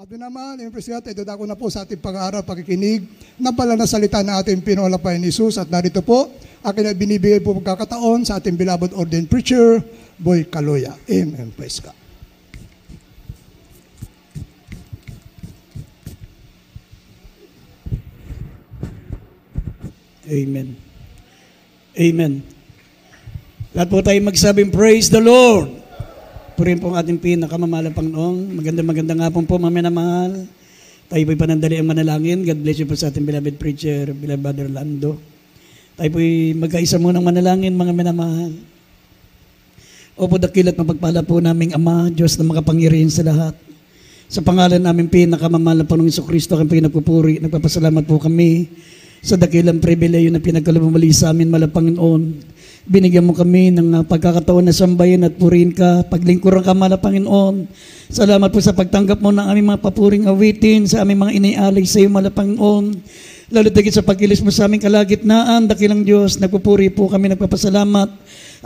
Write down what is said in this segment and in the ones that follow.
At naman, Inyong Presidente, dadako na po sa ating pag-aaral, pakikinig ng pala na salita na ating pinulapay ni Jesus. At narito po, akin na binibigay po pagkakataon sa ating bilabot ordained preacher, Boy Kaloya. Amen. Praise God. Amen. Amen. Lahat po tayo magsabing, Praise the Lord! Purihin po ang ating pinakamamahal Panginoon. Magandang maganda nga po po, mamaya na Tayo po'y panandali ang manalangin. God bless you po sa ating beloved preacher, beloved Brother Lando. Tayo po'y magkaisa munang manalangin, mga minamahal. Opo, dakilat mapagpala po naming Ama, Diyos na makapangyarihan sa lahat. Sa pangalan namin pinakamamahal na Panginoon Kristo, kami pinagpupuri, nagpapasalamat po kami sa dakilang pribileyo na pinagkalumali sa amin, mala Panginoon. Binigyan mo kami ng ah, pagkakataon na sambayan at purihin ka. Paglingkuran ka, Mala Panginoon. Salamat po sa pagtanggap mo ng aming mga papuring awitin, sa aming mga inialay sa iyo, Mala Panginoon. Lalo tigit sa pagkilis mo sa aming kalagitnaan, dakilang Diyos, nagpupuri po kami, nagpapasalamat.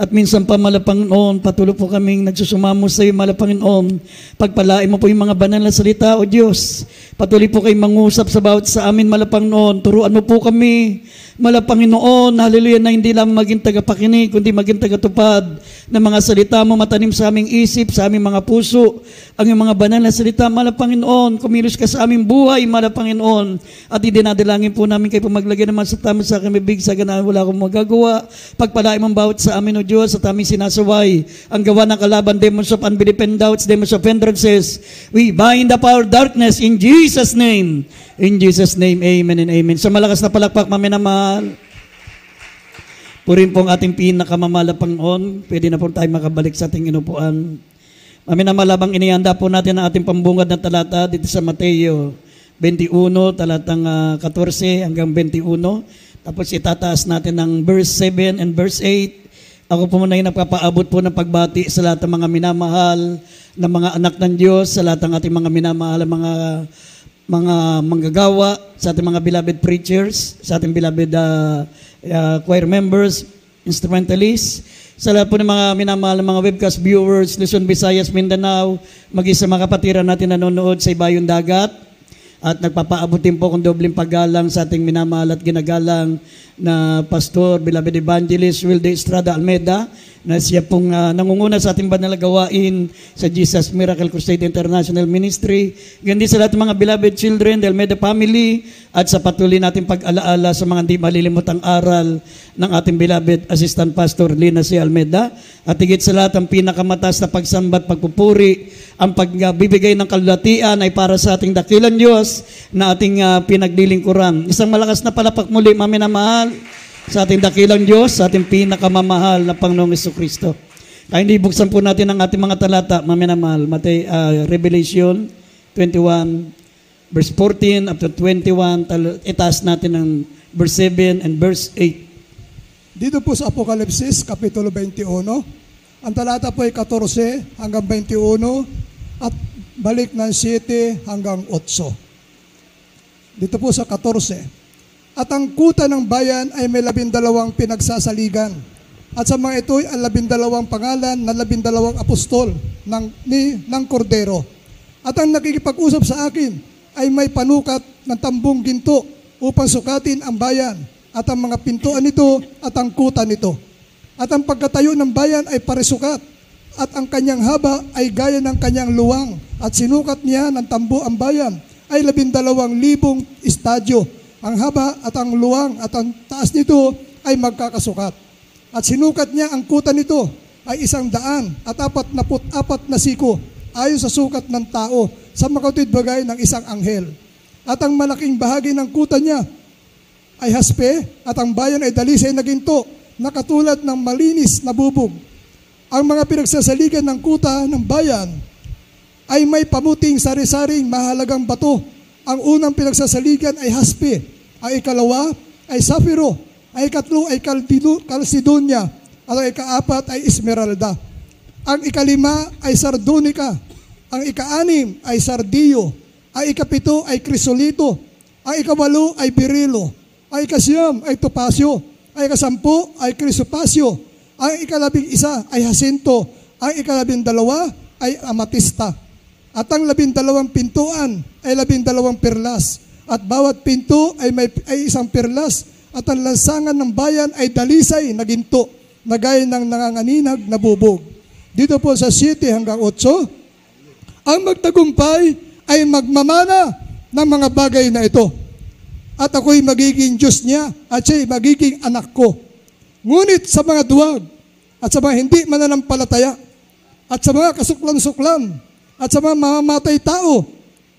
At minsan pa, Mala Panginoon, patuloy po kaming nagsusumamo sa iyo, Mala Panginoon. Pagpalain mo po yung mga banal na salita, O Diyos. Patuloy po kayong mangusap sa bawat sa amin, Mala Panginoon. Turuan mo po kami Mala Panginoon, hallelujah, na hindi lang maging tagapakinig, kundi maging tagatupad ng mga salita mo, matanim sa aming isip, sa aming mga puso, ang iyong mga banal na salita. Mala Panginoon, kumilos ka sa aming buhay, mala Panginoon, at idinadalangin po namin kayo pumaglagay naman sa tama sa kamibig, sa ganahan wala akong magagawa. Pagpalain mong bawat sa amin, O Diyos, sa aming sinasaway, ang gawa ng kalaban, demons of unbelief and doubts, demons of hindrances. We bind up our darkness in Jesus' name. In Jesus' name, amen and amen. Sa malakas na palakpak, mamaya naman, mahal. Purin po ang ating pinakakamamalapangon. Pwede na po tayo makabalik sa ating inupuan. malabang inihanda po natin ang ating pambungad na talata dito sa Mateo 21, talatang 14 ah, hanggang 21. Tapos itataas natin ng verse 7 and verse 8. Ako po muna yung nagpapaabot po ng pagbati sa lahat ng mga minamahal, ng mga anak ng Diyos, sa lahat ng ating mga minamahal, mga mga manggagawa, sa ating mga beloved preachers, sa ating beloved uh, uh, choir members, instrumentalists, sa lahat po ng mga minamahal ng mga webcast viewers, Luzon, Visayas, Mindanao, maging sa mga kapatiran natin nanonood sa Ibayong Dagat, at nagpapaabutin po kung dobling paggalang sa ating minamahal at ginagalang na pastor, beloved evangelist Wilde Estrada Almeida, na siya pong uh, nangunguna sa ating banal gawain sa Jesus Miracle Crusade International Ministry. Gandi sa lahat mga beloved children, the Almeda family, at sa patuloy nating pag-alaala sa mga hindi malilimutang aral ng ating beloved Assistant Pastor Lina C. Almeda. At higit sa lahat ang pinakamatas na pagsamba at pagpupuri, ang pagbibigay ng kalulatian ay para sa ating dakilang Diyos na ating uh, ah, pinaglilingkuran. Isang malakas na palapak muli, Mami na mahal sa ating dakilang Diyos, sa ating pinakamamahal na Panginoong Iso Kristo. Tayo hindi buksan po natin ang ating mga talata, maminamahal. Matay, uh, Revelation 21, verse 14 up to 21. Tal- itaas natin ang verse 7 and verse 8. Dito po sa Apokalipsis, Kapitulo 21, ang talata po ay 14 hanggang 21 at balik ng 7 hanggang 8. Dito po sa 14, at ang kuta ng bayan ay may labindalawang pinagsasaligan. At sa mga ito ay labindalawang pangalan na labindalawang apostol ng, ni, ng kordero. At ang nakikipag-usap sa akin ay may panukat ng tambong ginto upang sukatin ang bayan at ang mga pintuan nito at ang kuta nito. At ang pagkatayo ng bayan ay parisukat at ang kanyang haba ay gaya ng kanyang luwang at sinukat niya ng tambo ang bayan ay labindalawang libong estadyo ang haba at ang luwang at ang taas nito ay magkakasukat. At sinukat niya ang kuta nito ay isang daan at apat na put apat na siko ayon sa sukat ng tao sa makatid bagay ng isang anghel. At ang malaking bahagi ng kuta niya ay haspe at ang bayan ay dalisay na ginto na katulad ng malinis na bubog. Ang mga pinagsasaligan ng kuta ng bayan ay may pamuting sari-saring mahalagang bato. Ang unang pinagsasaligan ay haspe ang ikalawa ay Safiro. Ang ikatlo ay Calcedonia. At ang ikaapat ay Esmeralda. Ang ikalima ay Sardonica. Ang ikaanim ay Sardio. Ang ikapito ay Crisolito. Ang ikawalo ay Birilo. Ang ikasiyam ay Topasio. Ang ikasampu ay Crisopasio. Ang ikalabing isa ay Jacinto. Ang ikalabing dalawa ay Amatista. At ang labindalawang pintuan ay labindalawang perlas. At bawat pinto ay, may, ay isang perlas at ang lansangan ng bayan ay dalisay na ginto na gaya ng nanganganinag na bubog. Dito po sa city hanggang 8, ang magtagumpay ay magmamana ng mga bagay na ito. At ako'y magiging Diyos niya at siya'y magiging anak ko. Ngunit sa mga duwag at sa mga hindi mananampalataya at sa mga kasuklan-suklan at sa mga mamamatay tao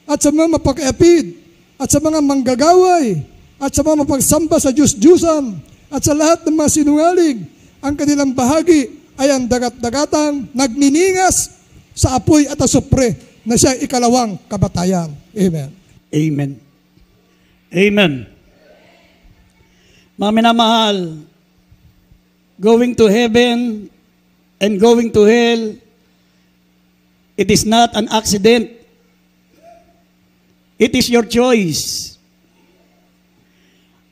at sa mga mapakapid at sa mga manggagaway, at sa mga mapagsamba sa Diyos-Diyosan, at sa lahat ng mga sinungaling, ang kanilang bahagi ay ang dagat-dagatang nagniningas sa apoy at asupre na siya ikalawang kabatayan. Amen. Amen. Amen. Mga minamahal, going to heaven and going to hell, it is not an accident It is your choice.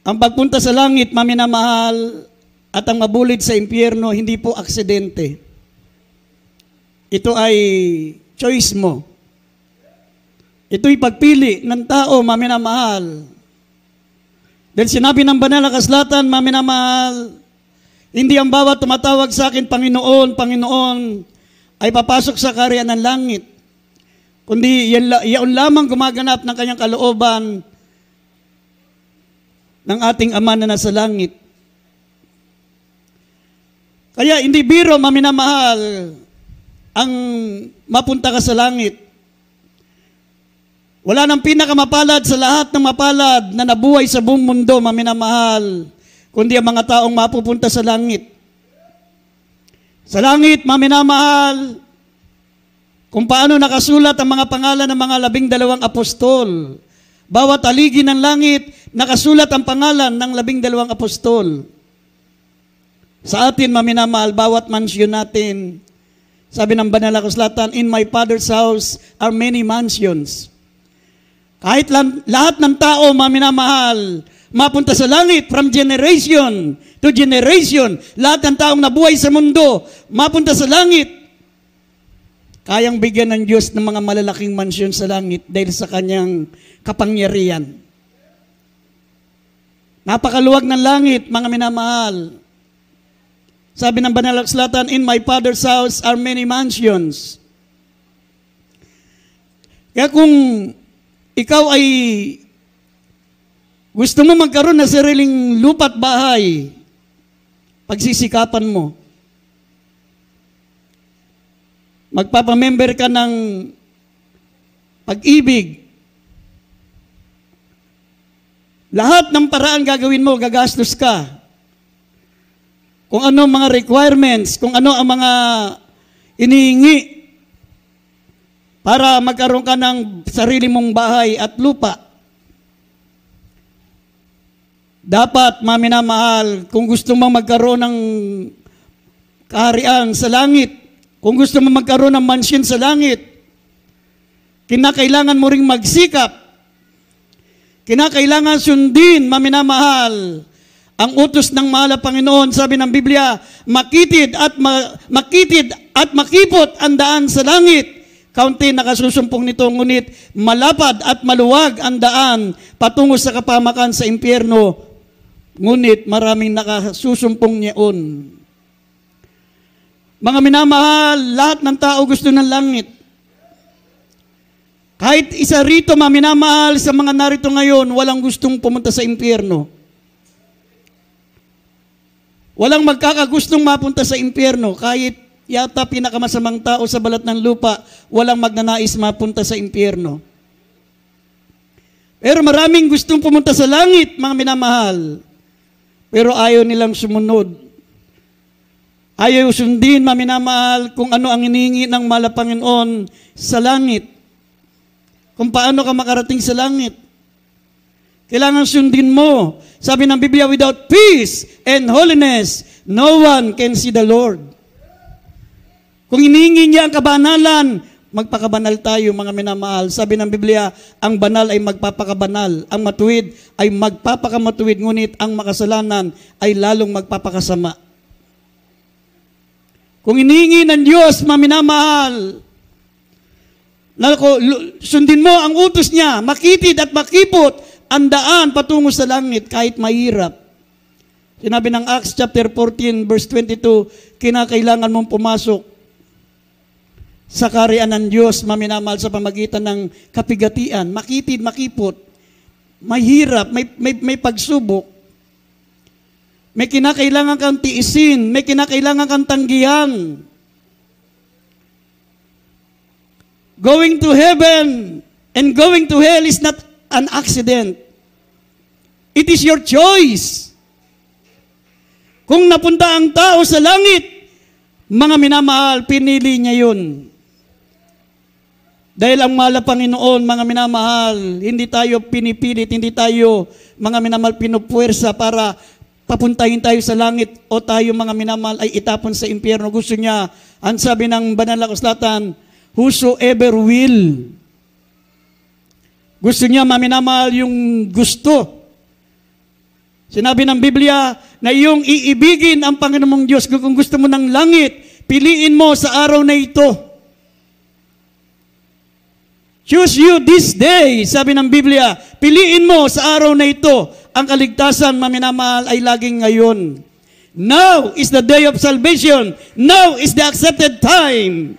Ang pagpunta sa langit, maminamahal, at ang mabulid sa impyerno, hindi po aksidente. Ito ay choice mo. Ito'y pagpili ng tao, maminamahal. Dahil sinabi ng banal na kaslatan, maminamahal, hindi ang bawat tumatawag sa akin, Panginoon, Panginoon, ay papasok sa karya ng langit kundi yan, lamang gumaganap ng kanyang kalooban ng ating Ama na nasa langit. Kaya hindi biro, maminamahal, ang mapunta ka sa langit. Wala nang pinakamapalad sa lahat ng mapalad na nabuhay sa buong mundo, maminamahal, kundi ang mga taong mapupunta sa langit. Sa langit, maminamahal, kung paano nakasulat ang mga pangalan ng mga labing dalawang apostol. Bawat aligi ng langit, nakasulat ang pangalan ng labing dalawang apostol. Sa atin, maminamahal, bawat mansyon natin, sabi ng banal na kasulatan, In my Father's house are many mansions. Kahit lahat ng tao, maminamahal, mapunta sa langit from generation to generation, lahat ng taong nabuhay sa mundo, mapunta sa langit Kayang bigyan ng Diyos ng mga malalaking mansyon sa langit dahil sa kanyang kapangyarihan. Napakaluwag ng langit, mga minamahal. Sabi ng banal akslatan, In my Father's house are many mansions. Kaya kung ikaw ay gusto mo magkaroon ng sariling lupa at bahay, pagsisikapan mo, Magpapamember ka ng pag-ibig. Lahat ng paraan gagawin mo, gagastos ka. Kung ano mga requirements, kung ano ang mga inihingi para magkaroon ka ng sarili mong bahay at lupa. Dapat, maminamahal, kung gusto mong magkaroon ng kaharian sa langit, kung gusto mo magkaroon ng mansion sa langit, kinakailangan mo ring magsikap. Kinakailangan sundin, maminamahal. Ang utos ng mahal Panginoon, sabi ng Biblia, makitid at ma- makitid at makipot ang daan sa langit kaunti nakasusumpong nito, ngunit malapad at maluwag ang daan patungo sa kapamakan sa impyerno, ngunit maraming nakasusumpong niyaon. Mga minamahal, lahat ng tao gusto ng langit. Kahit isa rito, mga minamahal, sa mga narito ngayon, walang gustong pumunta sa impyerno. Walang magkakagustong mapunta sa impyerno. Kahit yata pinakamasamang tao sa balat ng lupa, walang magnanais mapunta sa impyerno. Pero maraming gustong pumunta sa langit, mga minamahal. Pero ayaw nilang sumunod Ayaw sundin, maminamahal, kung ano ang iningi ng malapanginoon sa langit. Kung paano ka makarating sa langit. Kailangan sundin mo. Sabi ng Biblia, without peace and holiness, no one can see the Lord. Kung iningi niya ang kabanalan, magpakabanal tayo mga minamahal. Sabi ng Biblia, ang banal ay magpapakabanal, ang matuwid ay magpapakamatuwid, ngunit ang makasalanan ay lalong magpapakasama. Kung iningi ng Diyos, maminamahal, Nalako, sundin mo ang utos niya, makitid at makipot ang daan patungo sa langit kahit mahirap. Sinabi ng Acts chapter 14 verse 22, kinakailangan mong pumasok sa karian ng Diyos, maminamahal sa pamagitan ng kapigatian, makitid, makipot, mahirap, may, may, may pagsubok, may kinakailangan kang tiisin. May kinakailangan kang tanggihan. Going to heaven and going to hell is not an accident. It is your choice. Kung napunta ang tao sa langit, mga minamahal, pinili niya yun. Dahil ang mahal Panginoon, mga minamahal, hindi tayo pinipilit, hindi tayo, mga minamahal, pinupuwersa para papuntahin tayo sa langit o tayo mga minamahal ay itapon sa impyerno. Gusto niya, ang sabi ng banal na kaslatan, whosoever will. Gusto niya maminamahal yung gusto. Sinabi ng Biblia na iyong iibigin ang Panginoong Diyos. Kung gusto mo ng langit, piliin mo sa araw na ito. Choose you this day, sabi ng Biblia. Piliin mo sa araw na ito ang kaligtasan, maminamahal, ay laging ngayon. Now is the day of salvation. Now is the accepted time.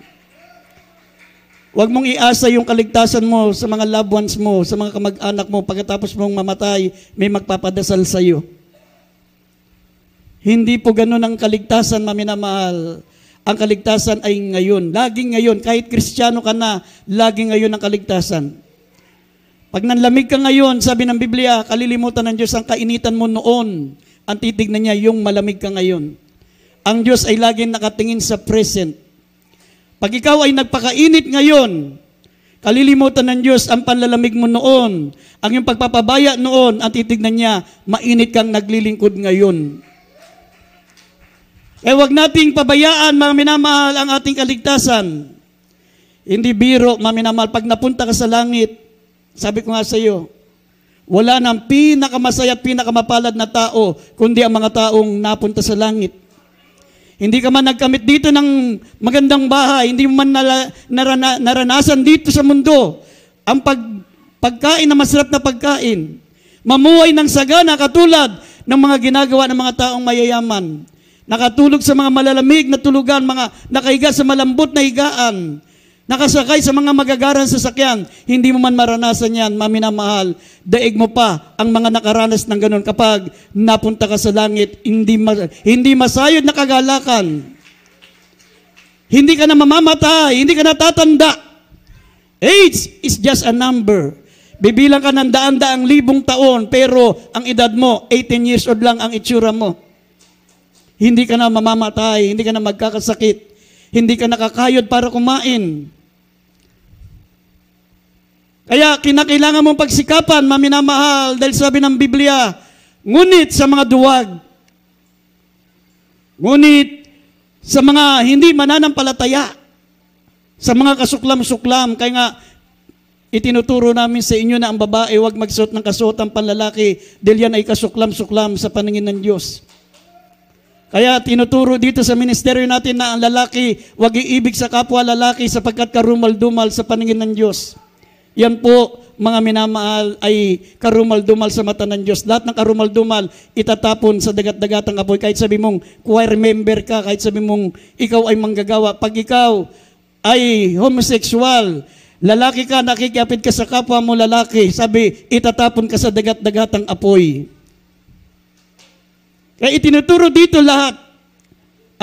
Huwag mong iasa yung kaligtasan mo sa mga loved ones mo, sa mga kamag-anak mo. Pagkatapos mong mamatay, may magpapadasal sa iyo. Hindi po ganun ang kaligtasan, maminamahal. Ang kaligtasan ay ngayon. Laging ngayon. Kahit kristyano ka na, laging ngayon ang kaligtasan. Pag nanlamig ka ngayon, sabi ng Biblia, kalilimutan ng Diyos ang kainitan mo noon. Ang titignan niya yung malamig ka ngayon. Ang Diyos ay laging nakatingin sa present. Pag ikaw ay nagpakainit ngayon, kalilimutan ng Diyos ang panlalamig mo noon. Ang iyong pagpapabaya noon, ang titignan niya, mainit kang naglilingkod ngayon. Eh wag nating pabayaan, mga minamahal, ang ating kaligtasan. Hindi biro, mga minamahal. Pag napunta ka sa langit, sabi ko nga sa iyo, wala nang pinakamasaya, at pinakamapalad na tao, kundi ang mga taong napunta sa langit. Hindi ka man nagkamit dito ng magandang bahay, hindi mo man nala, narana, naranasan dito sa mundo ang pag, pagkain na masarap na pagkain. Mamuhay ng sagana katulad ng mga ginagawa ng mga taong mayayaman. Nakatulog sa mga malalamig na tulugan, mga nakahiga sa malambot na higaan. Nakasakay sa mga magagarang sasakyan, hindi mo man maranasan yan, maminamahal. Daig mo pa ang mga nakaranas ng ganun kapag napunta ka sa langit, hindi, ma- hindi masayod na kagalakan. Hindi ka na mamamatay, hindi ka na tatanda. Age is just a number. Bibilang ka ng daan-daang libong taon, pero ang edad mo, 18 years old lang ang itsura mo. Hindi ka na mamamatay, hindi ka na magkakasakit, hindi ka nakakayod para kumain. Kaya kinakailangan mong pagsikapan, maminamahal, dahil sabi ng Biblia, ngunit sa mga duwag, ngunit sa mga hindi mananampalataya, sa mga kasuklam-suklam, kaya nga itinuturo namin sa inyo na ang babae huwag magsuot ng kasuotang panlalaki dahil yan ay kasuklam-suklam sa paningin ng Diyos. Kaya tinuturo dito sa ministeryo natin na ang lalaki huwag iibig sa kapwa lalaki sapagkat karumal-dumal sa paningin ng Diyos. Yan po, mga minamahal, ay karumaldumal sa mata ng Diyos. Lahat ng karumaldumal, itatapon sa dagat-dagat ang apoy. Kahit sabi mong, choir member ka, kahit sabi mong, ikaw ay manggagawa. Pag ikaw ay homosexual, lalaki ka, nakikiapid ka sa kapwa mo lalaki, sabi, itatapon ka sa dagat-dagat ang apoy. Kaya itinuturo dito lahat.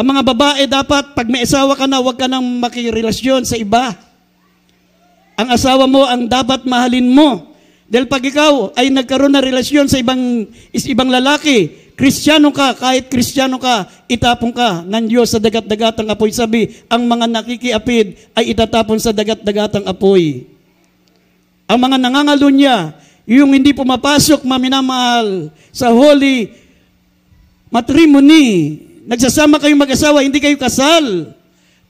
Ang mga babae dapat, pag may asawa ka na, huwag ka nang makirelasyon sa iba. Ang asawa mo ang dapat mahalin mo. Dahil pag ikaw ay nagkaroon na relasyon sa ibang, is ibang lalaki, Kristiyano ka, kahit Kristiyano ka, itapon ka ng Diyos sa dagat-dagat ang apoy. Sabi, ang mga nakikiapid ay itatapon sa dagat-dagat ang apoy. Ang mga nangangalunya, yung hindi pumapasok, maminamahal sa holy matrimony. Nagsasama kayong mag-asawa, hindi kayo kasal.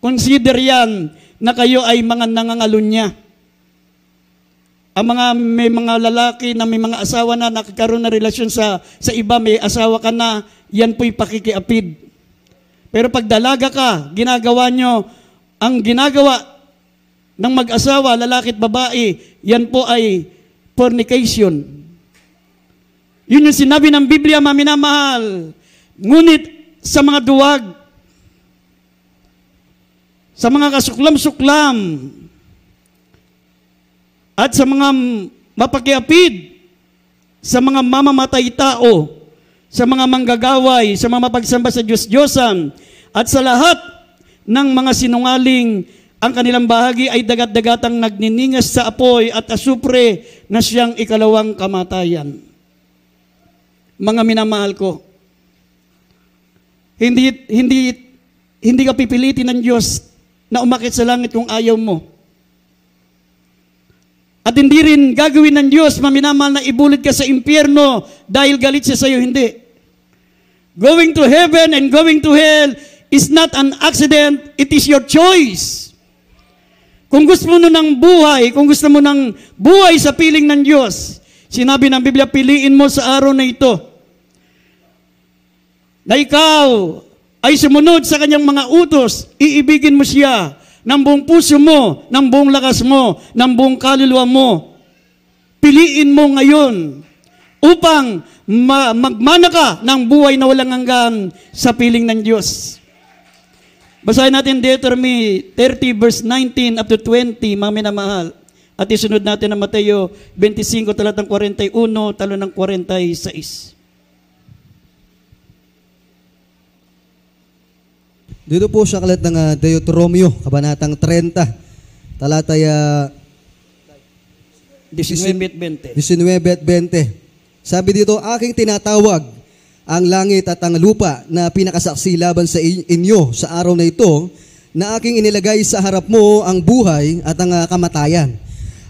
Consider yan na kayo ay mga nangangalunya. Ang mga may mga lalaki na may mga asawa na nakakaroon na relasyon sa sa iba, may asawa ka na, yan po'y pakikiapid. Pero pag dalaga ka, ginagawa nyo, ang ginagawa ng mag-asawa, lalaki at babae, yan po ay fornication. Yun yung sinabi ng Biblia, maminamahal. Ngunit sa mga duwag, sa mga kasuklam-suklam, at sa mga mapakiapid, sa mga mamamatay tao, sa mga manggagaway, sa mga mapagsamba sa Diyos-Diyosan, at sa lahat ng mga sinungaling ang kanilang bahagi ay dagat-dagatang nagniningas sa apoy at asupre na siyang ikalawang kamatayan. Mga minamahal ko, hindi, hindi, hindi ka pipilitin ng Diyos na umakit sa langit kung ayaw mo. At hindi rin gagawin ng Diyos, maminamahal na ibulid ka sa impyerno dahil galit siya sa iyo, hindi. Going to heaven and going to hell is not an accident, it is your choice. Kung gusto mo ng buhay, kung gusto mo ng buhay sa piling ng Diyos, sinabi ng Biblia, piliin mo sa araw na ito na ikaw ay sumunod sa kanyang mga utos, iibigin mo siya, ng buong puso mo, ng buong lakas mo, ng buong kaluluwa mo. Piliin mo ngayon upang ma- magmana ka ng buhay na walang hanggan sa piling ng Diyos. Basahin natin Deuteronomy 30 verse 19 up to 20, mga minamahal. At isunod natin ang Mateo 25 talatang 41, talo ng 46. Dito po sa kalat ng uh, ah, Deuteronomio, Kabanatang 30, talata uh, 19 20. Sabi dito, aking tinatawag ang langit at ang lupa na pinakasaksi laban sa inyo sa araw na ito na aking inilagay sa harap mo ang buhay at ang ah, kamatayan,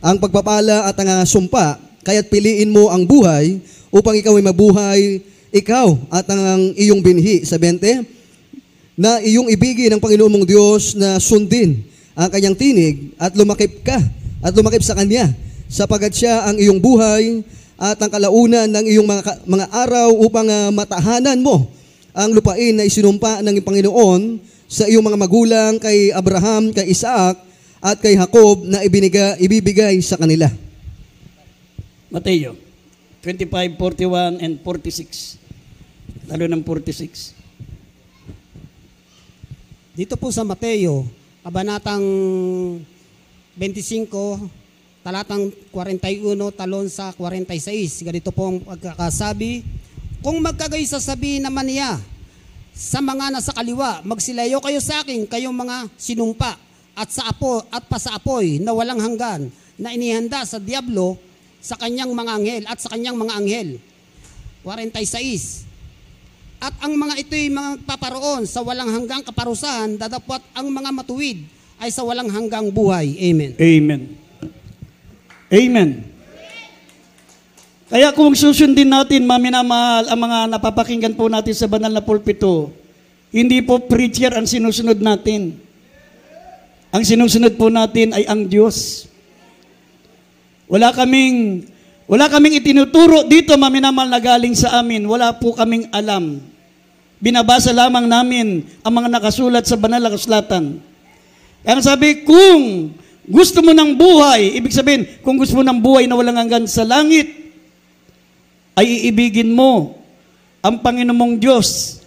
ang pagpapala at ang ah, sumpa, kaya't piliin mo ang buhay upang ikaw ay mabuhay, ikaw at ang iyong binhi. Sa 20, na iyong ibigin ng Panginoon mong Diyos na sundin ang kanyang tinig at lumakip ka at lumakip sa kanya sapagat siya ang iyong buhay at ang kalaunan ng iyong mga, mga araw upang uh, matahanan mo ang lupain na isinumpa ng Panginoon sa iyong mga magulang kay Abraham, kay Isaac at kay Jacob na ibiniga, ibibigay sa kanila. Mateo 25:41 and 46. Lalo ng 46. Dito po sa Mateo, kabanatang 25, talatang 41, talon sa 46. Ganito po ang pagkakasabi. Kung magkagay sasabihin naman niya, sa mga nasa kaliwa, magsilayo kayo sa akin, kayong mga sinumpa, at sa apo at pasaapoy na walang hanggan na inihanda sa Diablo sa kanyang mga anghel at sa kanyang mga anghel. 46. At ang mga ito'y mga paparoon sa walang hanggang kaparusahan, dadapwat ang mga matuwid ay sa walang hanggang buhay. Amen. Amen. Amen. Kaya kung susundin natin, maminamahal, ang mga napapakinggan po natin sa banal na pulpito, hindi po preacher ang sinusunod natin. Ang sinusunod po natin ay ang Diyos. Wala kaming wala kaming itinuturo dito maminamahal na galing sa amin. Wala po kaming alam Binabasa lamang namin ang mga nakasulat sa banal na kasulatan. Ang sabi, kung gusto mo ng buhay, ibig sabihin, kung gusto mo ng buhay na walang hanggan sa langit, ay iibigin mo ang Panginoong Diyos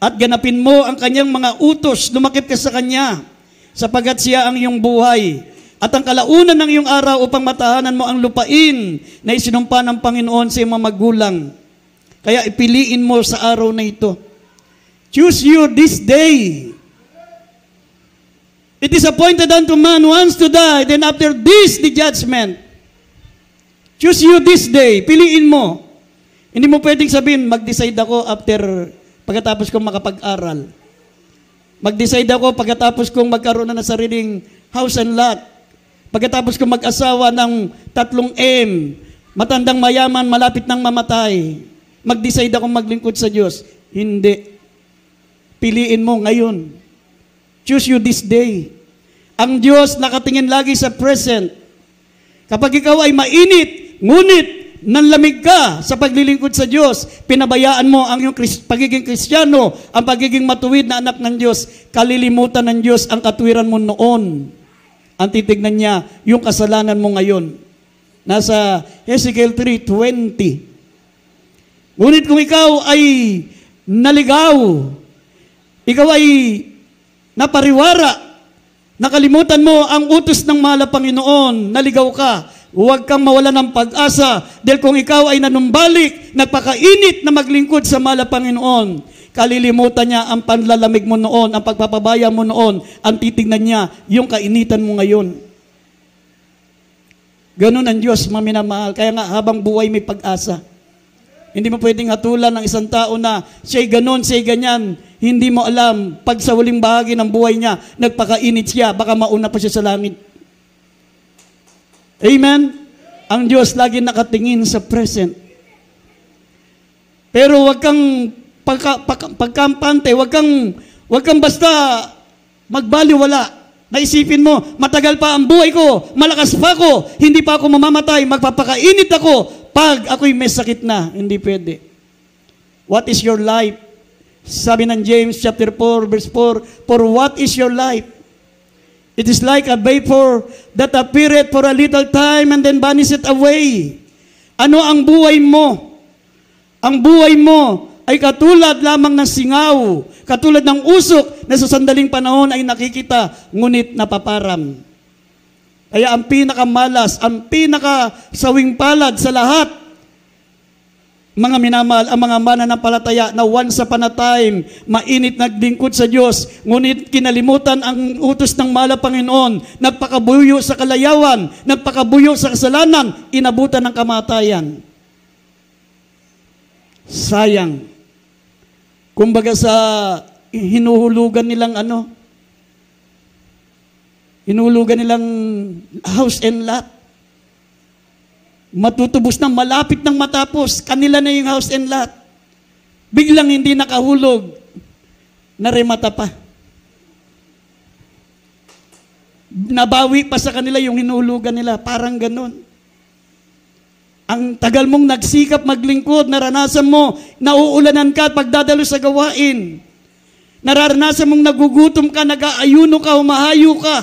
at ganapin mo ang kanyang mga utos, lumakip ka sa kanya, sapagat siya ang iyong buhay at ang kalaunan ng iyong araw upang matahanan mo ang lupain na isinumpa ng Panginoon sa iyong mga magulang. Kaya ipiliin mo sa araw na ito Choose you this day. It is appointed unto man once to die, then after this, the judgment. Choose you this day. Piliin mo. Hindi mo pwedeng sabihin, mag-decide ako after, pagkatapos kong makapag-aral. Mag-decide ako pagkatapos kong magkaroon na ng sariling house and lot. Pagkatapos kong mag-asawa ng tatlong M, matandang mayaman, malapit ng mamatay. Mag-decide ako maglingkod sa Diyos. Hindi. Piliin mo ngayon. Choose you this day. Ang Diyos nakatingin lagi sa present. Kapag ikaw ay mainit, ngunit nanlamig ka sa paglilingkod sa Diyos, pinabayaan mo ang iyong pagiging kristyano, ang pagiging matuwid na anak ng Diyos, kalilimutan ng Diyos ang katwiran mo noon. Ang titignan niya, yung kasalanan mo ngayon. Nasa Ezekiel 3.20. Ngunit kung ikaw ay naligaw ikaw ay napariwara, nakalimutan mo ang utos ng mahal Panginoon, naligaw ka, huwag kang mawala ng pag-asa dahil kung ikaw ay nanumbalik, nagpakainit na maglingkod sa mahal Panginoon, kalilimutan niya ang panlalamig mo noon, ang pagpapabaya mo noon, ang titignan niya, yung kainitan mo ngayon. Ganun ang Diyos, mga minamahal. Kaya nga, habang buhay may pag-asa. Hindi mo pwedeng hatulan ng isang tao na siya'y ganun, siya'y ganyan. Hindi mo alam, pag sa huling bahagi ng buhay niya, nagpakainit siya, baka mauna pa siya sa langit. Amen? Ang Diyos lagi nakatingin sa present. Pero wag kang pagka, pag, pagkampante, wag kang, wag kang basta magbaliwala. Naisipin mo, matagal pa ang buhay ko, malakas pa ako, hindi pa ako mamamatay, magpapakainit ako pag ako'y may sakit na. Hindi pwede. What is your life? Sabi ng James chapter 4 verse 4, For what is your life? It is like a vapor that appeareth for a little time and then vanisheth away. Ano ang buhay mo? Ang buhay mo ay katulad lamang ng singaw, katulad ng usok na sa sandaling panahon ay nakikita, ngunit napaparam. Kaya ang pinakamalas, ang pinakasawing palad sa lahat, mga minamahal, ang mga mananampalataya na once upon a time, mainit naglingkod sa Diyos, ngunit kinalimutan ang utos ng mala Panginoon, nagpakabuyo sa kalayawan, nagpakabuyo sa kasalanan, inabutan ng kamatayan. Sayang Kumbaga sa hinuhulugan nilang ano, hinuhulugan nilang house and lot. Matutubos na, malapit ng matapos. Kanila na yung house and lot. Biglang hindi nakahulog. Naremata pa. Nabawi pa sa kanila yung hinuhulugan nila. Parang ganun. Ang tagal mong nagsikap maglingkod, naranasan mo, nauulanan ka at pagdadalo sa gawain. Naranasan mong nagugutom ka, nag-aayuno ka, humahayo ka.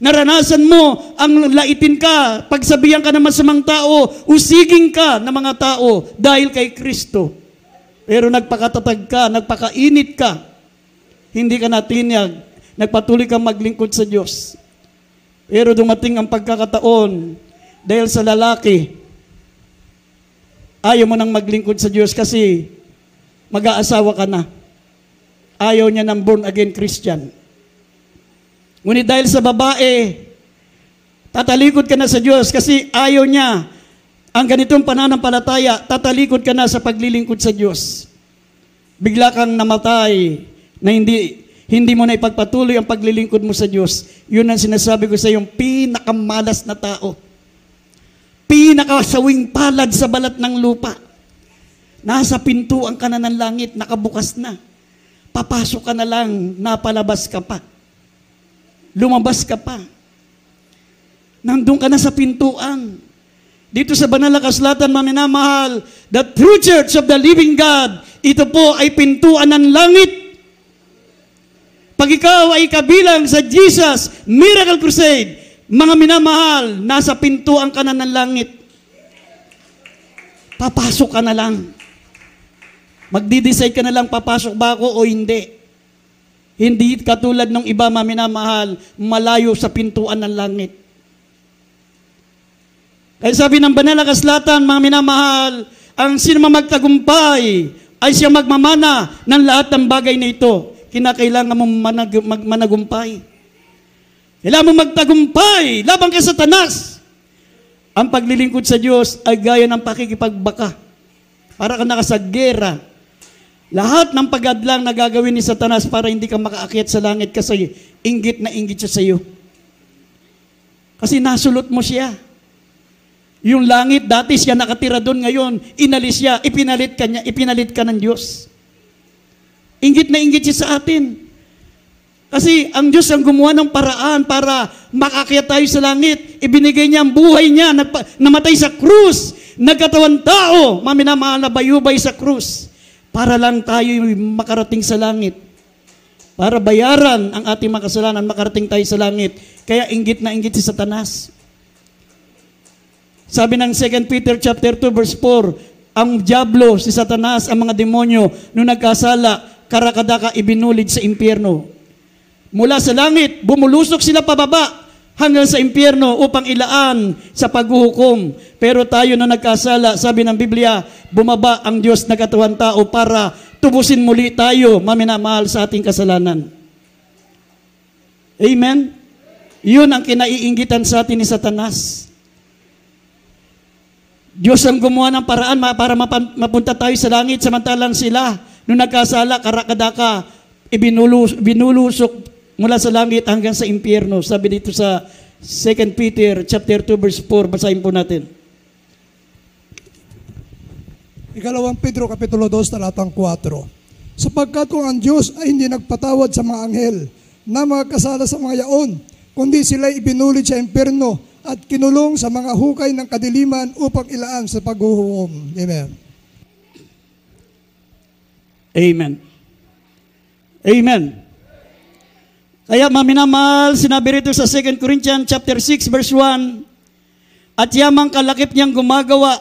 Naranasan mo ang laitin ka, pagsabihan ka ng masamang tao, usiging ka ng mga tao dahil kay Kristo. Pero nagpakatatag ka, nagpakainit ka, hindi ka natinyag, nagpatuloy kang maglingkod sa Diyos. Pero dumating ang pagkakataon dahil sa lalaki, Ayaw mo nang maglingkod sa Diyos kasi mag-aasawa ka na. Ayaw niya ng born again Christian. Ngunit dahil sa babae, tatalikod ka na sa Diyos kasi ayaw niya ang ganitong pananampalataya, tatalikod ka na sa paglilingkod sa Diyos. Bigla kang namatay na hindi hindi mo na ipagpatuloy ang paglilingkod mo sa Diyos. Yun ang sinasabi ko sa iyong pinakamalas na tao pinakasawing palad sa balat ng lupa. Nasa pintuan ka na ng langit, nakabukas na. Papasok ka na lang, napalabas ka pa. Lumabas ka pa. Nandun ka na sa pintuan. Dito sa banal na kaslatan, maminamahal, the true church of the living God, ito po ay pintuan ng langit. Pag ikaw ay kabilang sa Jesus Miracle Crusade, mga minamahal, nasa pintuan ka na ng langit. Papasok ka na lang. Magdi-decide ka na lang papasok ba ako o hindi. Hindi katulad ng iba minamahal, malayo sa pintuan ng langit. Kaya sabi ng banal na kaslatan, mga minamahal, ang sino magtagumpay ay siya magmamana ng lahat ng bagay na ito. Kinakailangan mong managumpay. magmanagumpay. Kailangan mong magtagumpay laban kay Satanas. Ang paglilingkod sa Diyos ay gaya ng pakikipagbaka. Para ka nakasaggera. Lahat ng pagadlang na gagawin ni Satanas para hindi ka makaakyat sa langit kasi inggit na inggit siya sa iyo. Kasi nasulot mo siya. Yung langit, dati siya nakatira doon ngayon, inalis siya, ipinalit ka niya, ipinalit ka ng Diyos. Inggit na inggit siya sa atin. Kasi ang Diyos ang gumawa ng paraan para makakyat tayo sa langit. Ibinigay niya ang buhay niya, nagpa- namatay sa krus, nagkatawan tao, maminamahal na bayubay sa krus, para lang tayo makarating sa langit. Para bayaran ang ating makasalanan, makarating tayo sa langit. Kaya inggit na inggit si Satanas. Sabi ng 2 Peter chapter 2 verse 4, ang diablo, si Satanas, ang mga demonyo, nung nagkasala, karakadaka ibinulid sa impyerno mula sa langit, bumulusok sila pababa hanggang sa impyerno upang ilaan sa paghuhukom. Pero tayo na nagkasala, sabi ng Biblia, bumaba ang Diyos na katawan tao para tubusin muli tayo, maminamahal sa ating kasalanan. Amen? Yun ang kinaiingitan sa atin ni Satanas. Diyos ang gumawa ng paraan para mapunta tayo sa langit, samantalang sila, nung nagkasala, karakadaka, ibinulusok mula sa langit hanggang sa impyerno. Sabi dito sa 2 Peter chapter 2 verse 4, basahin po natin. Ikalawang Pedro Kapitulo 2, talatang 4. Sapagkat kung ang Diyos ay hindi nagpatawad sa mga anghel na mga kasala sa mga yaon, kundi sila ibinulid sa impyerno at kinulong sa mga hukay ng kadiliman upang ilaan sa paghuhukom. Amen. Amen. Amen. Kaya maminamahal, sinabi rito sa 2 Corinthians chapter 6 verse 1, at yamang kalakip niyang gumagawa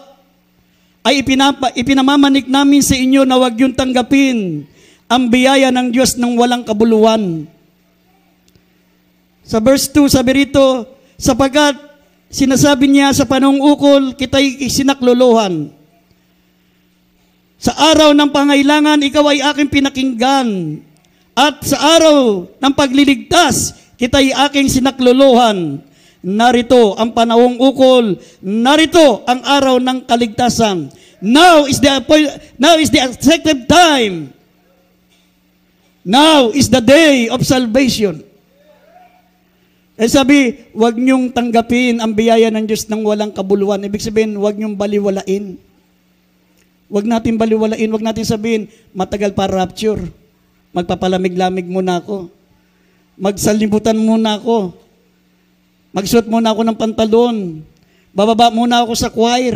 ay ipinapa, ipinamamanik namin sa inyo na wag yung tanggapin ang biyaya ng Diyos ng walang kabuluan. Sa verse 2, sabi rito, sapagkat sinasabi niya sa panong ukol, kita'y sinaklolohan. Sa araw ng pangailangan, ikaw ay aking pinakinggan at sa araw ng pagliligtas, kita'y aking sinakluluhan. Narito ang panahong ukol, narito ang araw ng kaligtasan. Now is the now is the accepted time. Now is the day of salvation. Eh sabi, huwag niyong tanggapin ang biyaya ng Diyos ng walang kabuluhan. Ibig sabihin, huwag niyong baliwalain. Huwag natin baliwalain, huwag natin sabihin, matagal pa rapture. Magpapalamig-lamig muna ako. Magsalimutan muna ako. Magsuot muna ako ng pantalon. Bababa muna ako sa choir.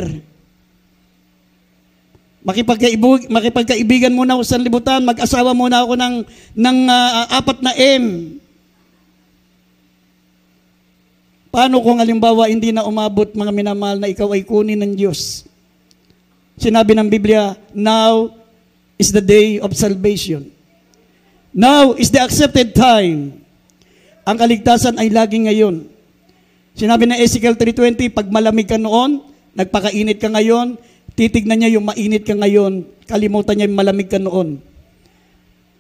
Makipagkaibig, makipagkaibigan muna ako sa libutan. Mag-asawa muna ako ng, ng uh, apat na M. Paano kung halimbawa hindi na umabot mga minamahal na ikaw ay kunin ng Diyos? Sinabi ng Biblia, now is the day of salvation. Now is the accepted time. Ang kaligtasan ay laging ngayon. Sinabi na Ezekiel 3.20, pag malamig ka noon, nagpakainit ka ngayon, titignan niya yung mainit ka ngayon, kalimutan niya yung malamig ka noon.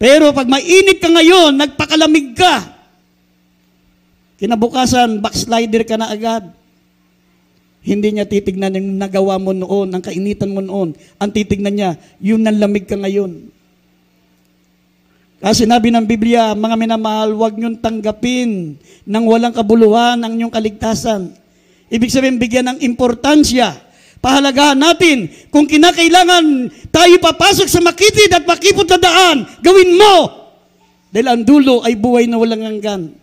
Pero pag mainit ka ngayon, nagpakalamig ka, kinabukasan, backslider ka na agad. Hindi niya titignan yung nagawa mo noon, ang kainitan mo noon. Ang titignan niya, yung nanlamig ka ngayon. Ah, sinabi ng Biblia, mga minamahal, huwag niyong tanggapin ng walang kabuluhan ang inyong kaligtasan. Ibig sabihin, bigyan ng importansya. Pahalagahan natin. Kung kinakailangan tayo papasok sa makitid at makipot na daan, gawin mo. Dahil ang dulo ay buhay na walang hanggan.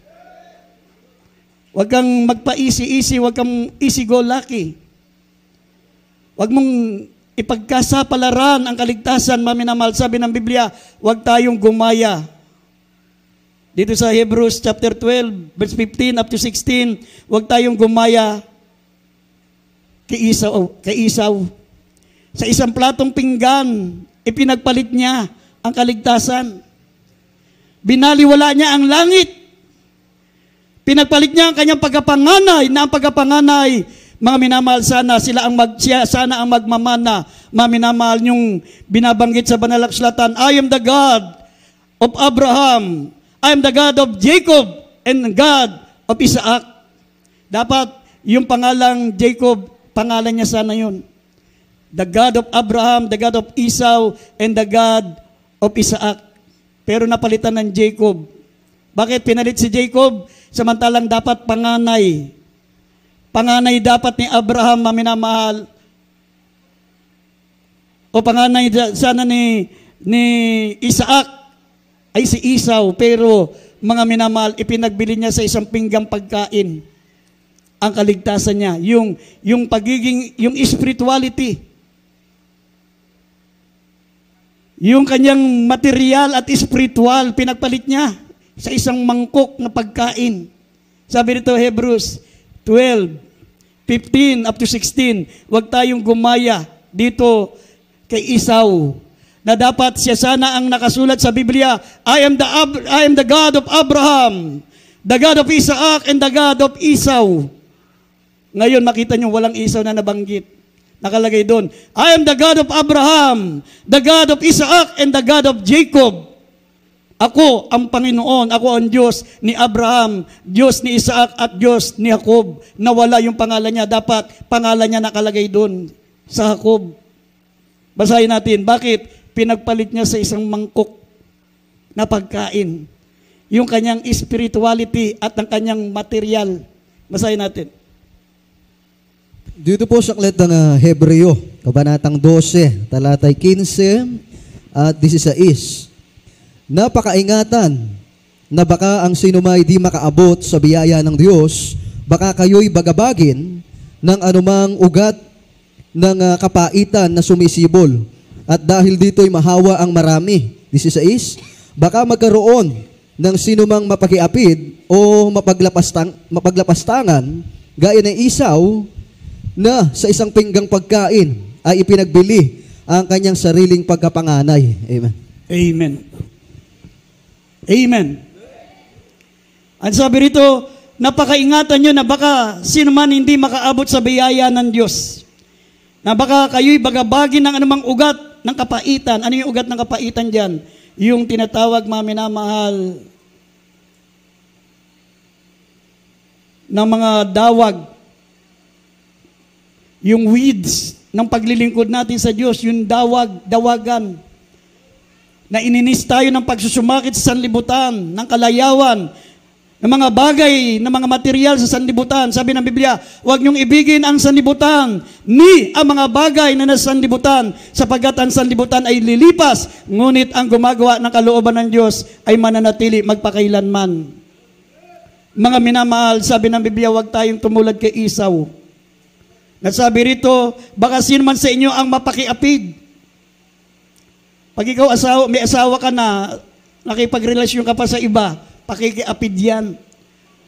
Huwag kang magpa-easy-easy, huwag kang easy-go-lucky. Huwag mong ipagkasapalaran ang kaligtasan, maminamal. Sabi ng Biblia, huwag tayong gumaya. Dito sa Hebrews chapter 12, verse 15 up to 16, huwag tayong gumaya kay Isaw, kay Isaw. Sa isang platong pinggan, ipinagpalit niya ang kaligtasan. Binaliwala niya ang langit. Pinagpalit niya ang kanyang pagkapanganay na ang pagkapanganay mga minamahal sana, sila ang mag, siya sana ang magmamana. Mga minamahal yung binabanggit sa banal akslatan, I am the God of Abraham. I am the God of Jacob and God of Isaac. Dapat yung pangalang Jacob, pangalan niya sana yun. The God of Abraham, the God of Esau, and the God of Isaac. Pero napalitan ng Jacob. Bakit pinalit si Jacob? Samantalang dapat panganay panganay dapat ni Abraham na minamahal. O panganay sana ni, ni Isaac ay si Isaw, pero mga minamahal, ipinagbili niya sa isang pinggang pagkain ang kaligtasan niya, yung, yung pagiging, yung spirituality. Yung kanyang material at spiritual, pinagpalit niya sa isang mangkok na pagkain. Sabi nito Hebrews 12, 15 up to 16, huwag tayong gumaya dito kay Isaw na dapat siya sana ang nakasulat sa Biblia, I am the, Ab I am the God of Abraham, the God of Isaac, and the God of Esau. Ngayon, makita niyo walang Esau na nabanggit. Nakalagay doon, I am the God of Abraham, the God of Isaac, and the God of Jacob. Ako ang Panginoon, ako ang Diyos ni Abraham, Diyos ni Isaac at Diyos ni Jacob. Nawala yung pangalan niya, dapat pangalan niya nakalagay doon sa Jacob. Basahin natin, bakit pinagpalit niya sa isang mangkok na pagkain yung kanyang spirituality at ang kanyang material. Basahin natin. Dito po sa aklat ng ah, Hebreo, Kabanatang 12, talatay 15 at 16 napakaingatan na baka ang sino may di makaabot sa biyaya ng Diyos, baka kayo'y bagabagin ng anumang ugat ng ah, kapaitan na sumisibol. At dahil dito'y mahawa ang marami. this is 16. Baka magkaroon ng sinumang mapakiapid o mapaglapastang, mapaglapastangan gaya ng isaw na sa isang pinggang pagkain ay ipinagbili ang kanyang sariling pagkapanganay. Amen. Amen. Amen. At sabi rito, napakaingatan nyo na baka sino man hindi makaabot sa biyaya ng Diyos. Na baka kayo'y bagabagi ng anumang ugat ng kapaitan. Ano yung ugat ng kapaitan dyan? Yung tinatawag mga minamahal ng mga dawag. Yung weeds ng paglilingkod natin sa Diyos, yung dawag, dawagan na ininis tayo ng pagsusumakit sa sanlibutan, ng kalayawan, ng mga bagay, ng mga material sa sanlibutan. Sabi ng Biblia, huwag niyong ibigin ang sanlibutan, ni ang mga bagay na nasa sanlibutan, sapagkat ang sanlibutan ay lilipas, ngunit ang gumagawa ng kalooban ng Diyos ay mananatili magpakailanman. Mga minamahal, sabi ng Biblia, huwag tayong tumulad kay Isaw. Nasabi rito, baka sino man sa inyo ang mapakiapid pag ikaw asawa, may asawa ka na, nakipagrelasyon ka pa sa iba, pakikiapid yan.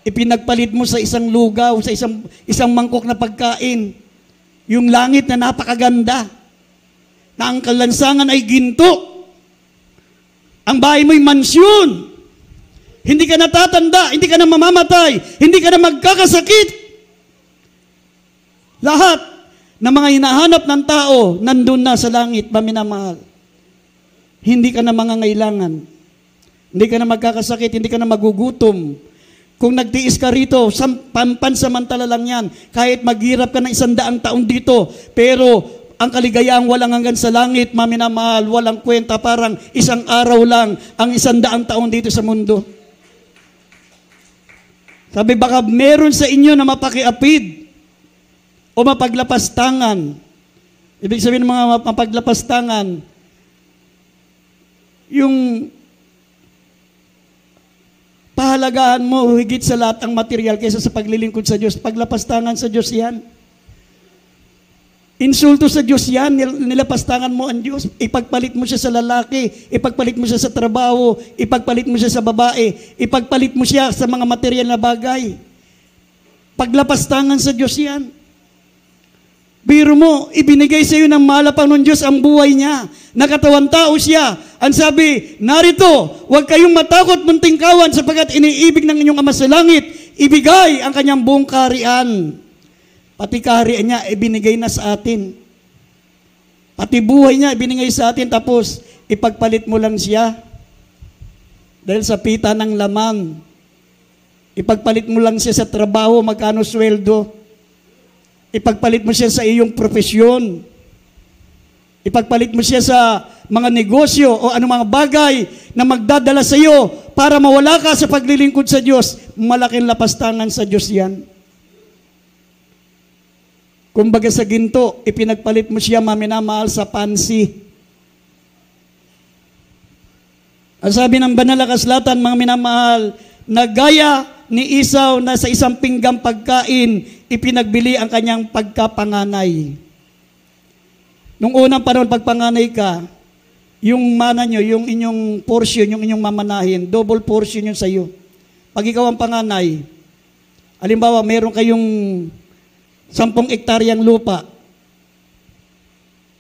Ipinagpalit mo sa isang lugaw, sa isang, isang mangkok na pagkain. Yung langit na napakaganda, na ang kalansangan ay ginto. Ang bahay mo'y mansyon. Hindi ka natatanda, hindi ka na mamamatay, hindi ka na magkakasakit. Lahat ng mga hinahanap ng tao, nandun na sa langit, maminamahal. Hindi ka na mangangailangan. Hindi ka na magkakasakit, hindi ka na magugutom. Kung nagtiis ka rito, pansamantala lang yan. Kahit maghirap ka ng isang daang taon dito, pero ang kaligayahan walang hanggan sa langit, maminamahal, walang kwenta, parang isang araw lang ang isang daang taon dito sa mundo. Sabi, baka meron sa inyo na mapakiapid o mapaglapastangan. Ibig sabihin ng mga mapaglapastangan, yung pahalagahan mo higit sa lahat ang material kaysa sa paglilingkod sa Diyos. Paglapastangan sa Diyos yan. Insulto sa Diyos yan, nilapastangan mo ang Diyos. Ipagpalit mo siya sa lalaki, ipagpalit mo siya sa trabaho, ipagpalit mo siya sa babae, ipagpalit mo siya sa mga material na bagay. Paglapastangan sa Diyos yan. Biro mo, ibinigay sa iyo ng malapang ng Diyos ang buhay niya. Nakatawan tao siya. Ang sabi, narito, huwag kayong matakot munting kawan sapagkat iniibig ng inyong Ama sa langit. Ibigay ang kanyang buong kaharian. Pati kaharian niya, ibinigay na sa atin. Pati buhay niya, ibinigay sa atin. Tapos, ipagpalit mo lang siya. Dahil sa pita ng lamang. Ipagpalit mo lang siya sa trabaho, magkano sweldo. Ipagpalit mo siya sa iyong profesyon. Ipagpalit mo siya sa mga negosyo o anong mga bagay na magdadala sa iyo para mawala ka sa paglilingkod sa Diyos. Malaking lapastangan sa Diyos yan. Kumbaga sa ginto, ipinagpalit mo siya maminamahal sa pansi. Ang sabi ng banal na kaslatan, mga minamahal, na gaya ni Isaw na sa isang pinggang pagkain, ipinagbili ang kanyang pagkapanganay. Nung unang panahon, pagpanganay ka, yung mana nyo, yung inyong portion, yung inyong mamanahin, double portion yun sa'yo. Pag ikaw ang panganay, alimbawa, meron kayong sampung ektaryang lupa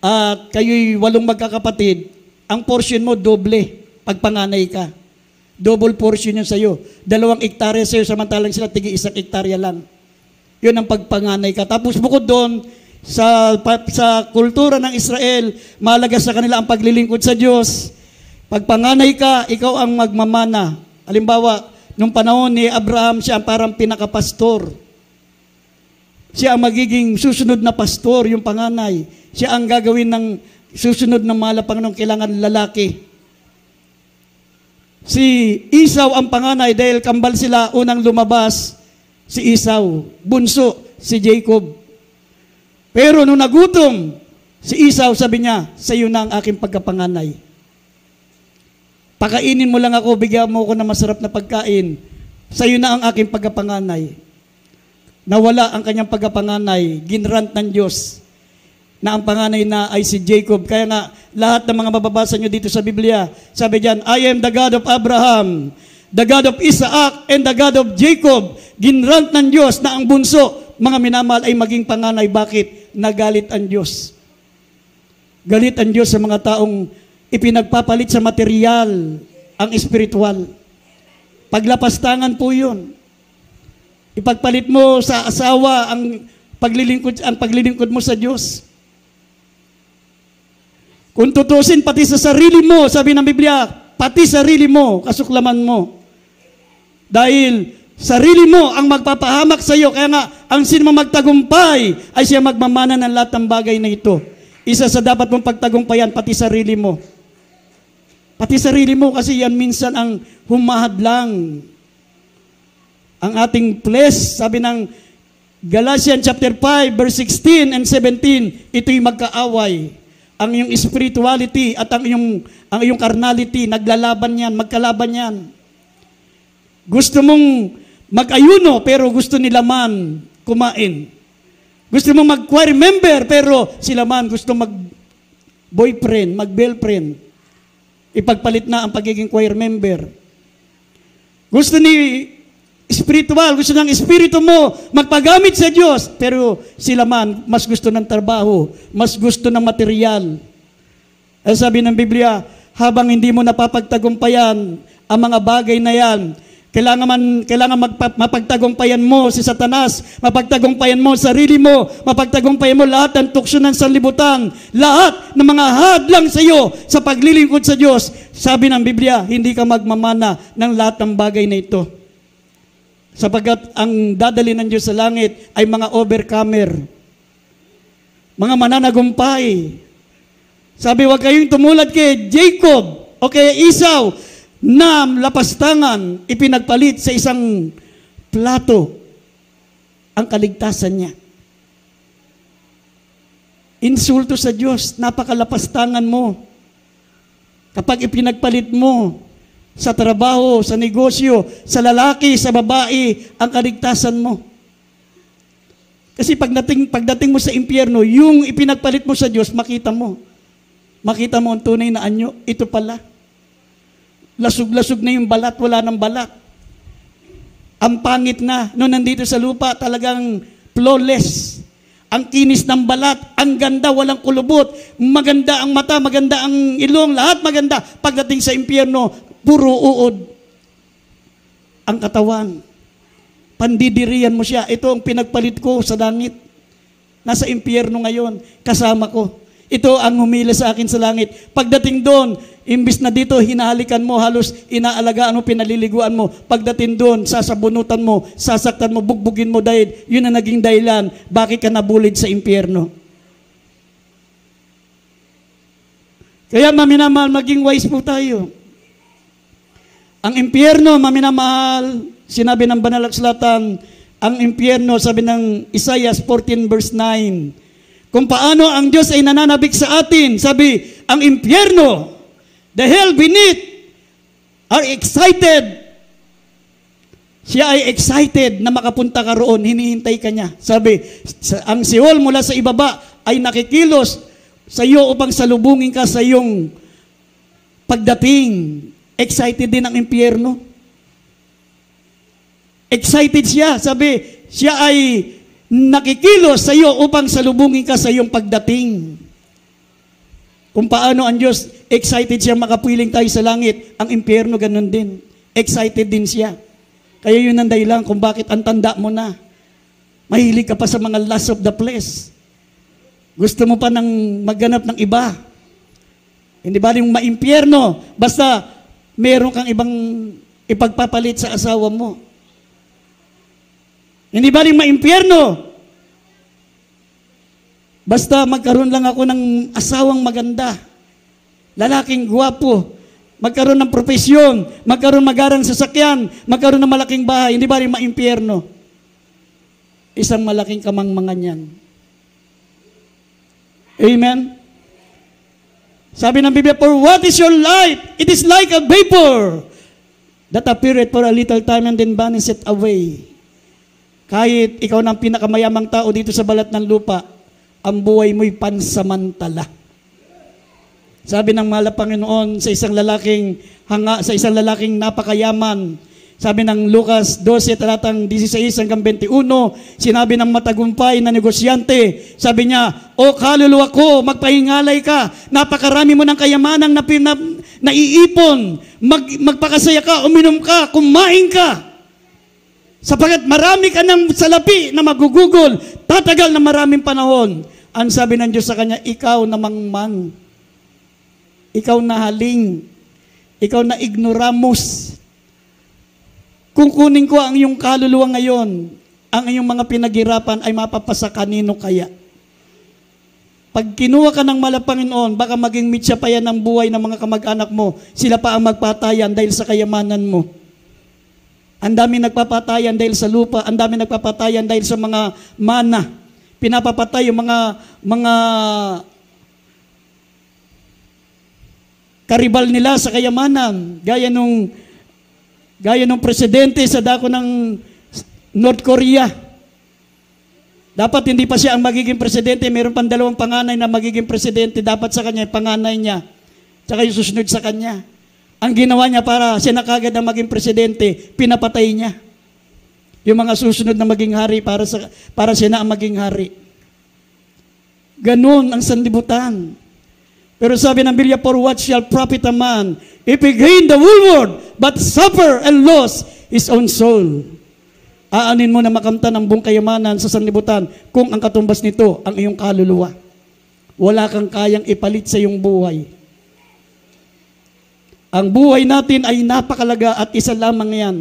at kayo'y walong magkakapatid, ang portion mo doble pag panganay ka double portion yan sa'yo. Dalawang ektarya sa'yo, samantalang sila tigi isang ektarya lang. Yun ang pagpanganay ka. Tapos bukod doon, sa, sa kultura ng Israel, malaga sa kanila ang paglilingkod sa Diyos. Pagpanganay ka, ikaw ang magmamana. Halimbawa, nung panahon ni Abraham, siya ang parang pinakapastor. Siya ang magiging susunod na pastor, yung panganay. Siya ang gagawin ng susunod na malapang nung kailangan lalaki. Si Isaw ang panganay dahil kambal sila unang lumabas si Isaw, bunso si Jacob. Pero nung nagutom, si Isaw sabi niya, sa iyo na ang aking pagkapanganay. Pakainin mo lang ako, bigyan mo ako ng masarap na pagkain. Sa iyo na ang aking pagkapanganay. Nawala ang kanyang pagkapanganay, ginrant ng Diyos na ang panganay na ay si Jacob. Kaya nga, lahat ng mga mababasa nyo dito sa Biblia, sabi diyan, I am the God of Abraham, the God of Isaac, and the God of Jacob. Ginrant ng Diyos na ang bunso, mga minamahal ay maging panganay. Bakit? Nagalit ang Diyos. Galit ang Diyos sa mga taong ipinagpapalit sa material ang espiritual. Paglapastangan po yun. Ipagpalit mo sa asawa ang paglilingkod, ang paglilingkod mo sa Diyos. Kung tutusin pati sa sarili mo, sabi ng Biblia, pati sarili mo, kasuklaman mo. Dahil sarili mo ang magpapahamak sa iyo. Kaya nga, ang sinumang magtagumpay ay siya magmamana ng lahat ng bagay na ito. Isa sa dapat mong pagtagumpayan, pati sarili mo. Pati sarili mo kasi yan minsan ang humahadlang. Ang ating place, sabi ng Galatians chapter 5, verse 16 and 17, ito'y magkaaway ang iyong spirituality at ang iyong, ang iyong carnality, naglalaban yan, magkalaban yan. Gusto mong mag-ayuno pero gusto nila man kumain. Gusto mong mag-choir member pero sila man gusto mag-boyfriend, mag-girlfriend. Ipagpalit na ang pagiging choir member. Gusto ni spiritual, gusto ng espiritu mo magpagamit sa Diyos. Pero sila man, mas gusto ng trabaho, mas gusto ng material. At sabi ng Biblia, habang hindi mo napapagtagumpayan ang mga bagay na yan, kailangan, man, kailangan magpa, mapagtagumpayan mo si Satanas, mapagtagumpayan mo sarili mo, mapagtagumpayan mo lahat ng tukso ng sanlibutan, lahat ng mga hadlang sa iyo sa paglilingkod sa Diyos. Sabi ng Biblia, hindi ka magmamana ng lahat ng bagay na ito. Sabagat ang dadali ng Diyos sa langit ay mga overcomer. Mga mananagumpay. Sabi, wag kayong tumulad kay Jacob o kay Isaw na lapastangan ipinagpalit sa isang plato ang kaligtasan niya. Insulto sa Diyos, napakalapastangan mo. Kapag ipinagpalit mo sa trabaho, sa negosyo, sa lalaki, sa babae, ang kaligtasan mo. Kasi pagdating, pagdating mo sa impyerno, yung ipinagpalit mo sa Diyos, makita mo. Makita mo ang tunay na anyo. Ito pala. Lasog-lasog na yung balat, wala ng balat. Ang pangit na, no nandito sa lupa, talagang flawless. Ang kinis ng balat, ang ganda, walang kulubot. Maganda ang mata, maganda ang ilong, lahat maganda. Pagdating sa impyerno, puro uod ang katawan. Pandidirian mo siya. Ito ang pinagpalit ko sa langit. Nasa impyerno ngayon, kasama ko. Ito ang humila sa akin sa langit. Pagdating doon, imbis na dito hinahalikan mo, halos inaalagaan mo, pinaliliguan mo. Pagdating doon, sasabunutan mo, sasaktan mo, bugbugin mo dahil yun ang naging dahilan. Bakit ka nabulid sa impyerno? Kaya maminamahal, maging wise po tayo. Ang impyerno, maminamahal, sinabi ng banal at sulatan, ang impyerno, sabi ng Isaiah 14 verse 9, kung paano ang Diyos ay nananabik sa atin, sabi, ang impyerno, the hell beneath, are excited. Siya ay excited na makapunta ka roon, hinihintay ka niya. Sabi, ang siol mula sa ibaba ay nakikilos sa iyo upang salubungin ka sa iyong pagdating. Excited din ang impyerno. Excited siya. Sabi, siya ay nakikilos sa iyo upang salubungin ka sa iyong pagdating. Kung paano ang Diyos, excited siya makapiling tayo sa langit, ang impyerno ganun din. Excited din siya. Kaya yun ang dahilan kung bakit ang tanda mo na. Mahilig ka pa sa mga last of the place. Gusto mo pa ng magganap ng iba. Hindi ba yung maimpyerno? Basta meron kang ibang ipagpapalit sa asawa mo. Hindi ba baling maimpyerno. Basta magkaroon lang ako ng asawang maganda, lalaking guwapo, magkaroon ng profesyon, magkaroon magarang sasakyan, magkaroon ng malaking bahay, hindi ba baling maimpyerno. Isang malaking kamangmangan yan. Amen? Sabi ng Biblia, For what is your life? It is like a vapor that appeared for a little time and then vanished away. Kahit ikaw ng pinakamayamang tao dito sa balat ng lupa, ang buhay mo'y pansamantala. Sabi ng mala Panginoon sa isang lalaking hanga, sa isang lalaking napakayaman, sabi ng Lucas 12, talatang 16 hanggang 21, sinabi ng matagumpay na negosyante, sabi niya, O kaluluwa ko, magpahingalay ka, napakarami mo ng kayamanang na, na, naiipon, Mag, magpakasaya ka, uminom ka, kumain ka. Sapagat marami ka ng salapi na magugugol, tatagal na maraming panahon. Ang sabi ng Diyos sa kanya, ikaw na mangmang. Ikaw na haling. Ikaw na ignoramus. Kung kunin ko ang iyong kaluluwa ngayon, ang iyong mga pinaghirapan ay mapapasa kanino kaya? Pag kinuha ka ng mala baka maging mitya pa yan ang buhay ng mga kamag-anak mo. Sila pa ang magpatayan dahil sa kayamanan mo. Ang dami nagpapatayan dahil sa lupa, ang dami nagpapatayan dahil sa mga mana. Pinapapatay yung mga mga karibal nila sa kayamanan. Gaya nung Gaya ng presidente sa dako ng North Korea. Dapat hindi pa siya ang magiging presidente. Mayroon pang dalawang panganay na magiging presidente. Dapat sa kanya, panganay niya. Tsaka yung susunod sa kanya. Ang ginawa niya para siya na kagad na maging presidente, pinapatay niya. Yung mga susunod na maging hari para, sa, para siya na ang maging hari. Ganun ang sandibutan. Pero sabi ng Biblia, for what shall profit a man if he gain the whole world but suffer and lose his own soul? Aanin mo na makamtan ang buong kayamanan sa sanlibutan kung ang katumbas nito ang iyong kaluluwa. Wala kang kayang ipalit sa iyong buhay. Ang buhay natin ay napakalaga at isa lamang yan.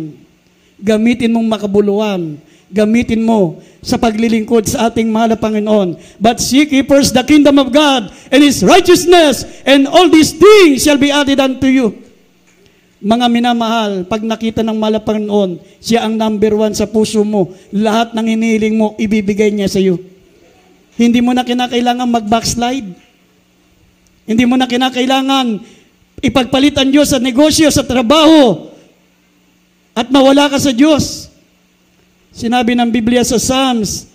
Gamitin mong makabuluhan gamitin mo sa paglilingkod sa ating mahal na Panginoon. But seek ye first the kingdom of God and His righteousness, and all these things shall be added unto you. Mga minamahal, pag nakita ng mahal na Panginoon, siya ang number one sa puso mo. Lahat ng hinihiling mo, ibibigay niya sa iyo. Hindi mo na kinakailangan mag-backslide. Hindi mo na kinakailangan ipagpalitan Diyos sa negosyo, sa trabaho, at mawala ka sa Diyos. Sinabi ng Biblia sa Psalms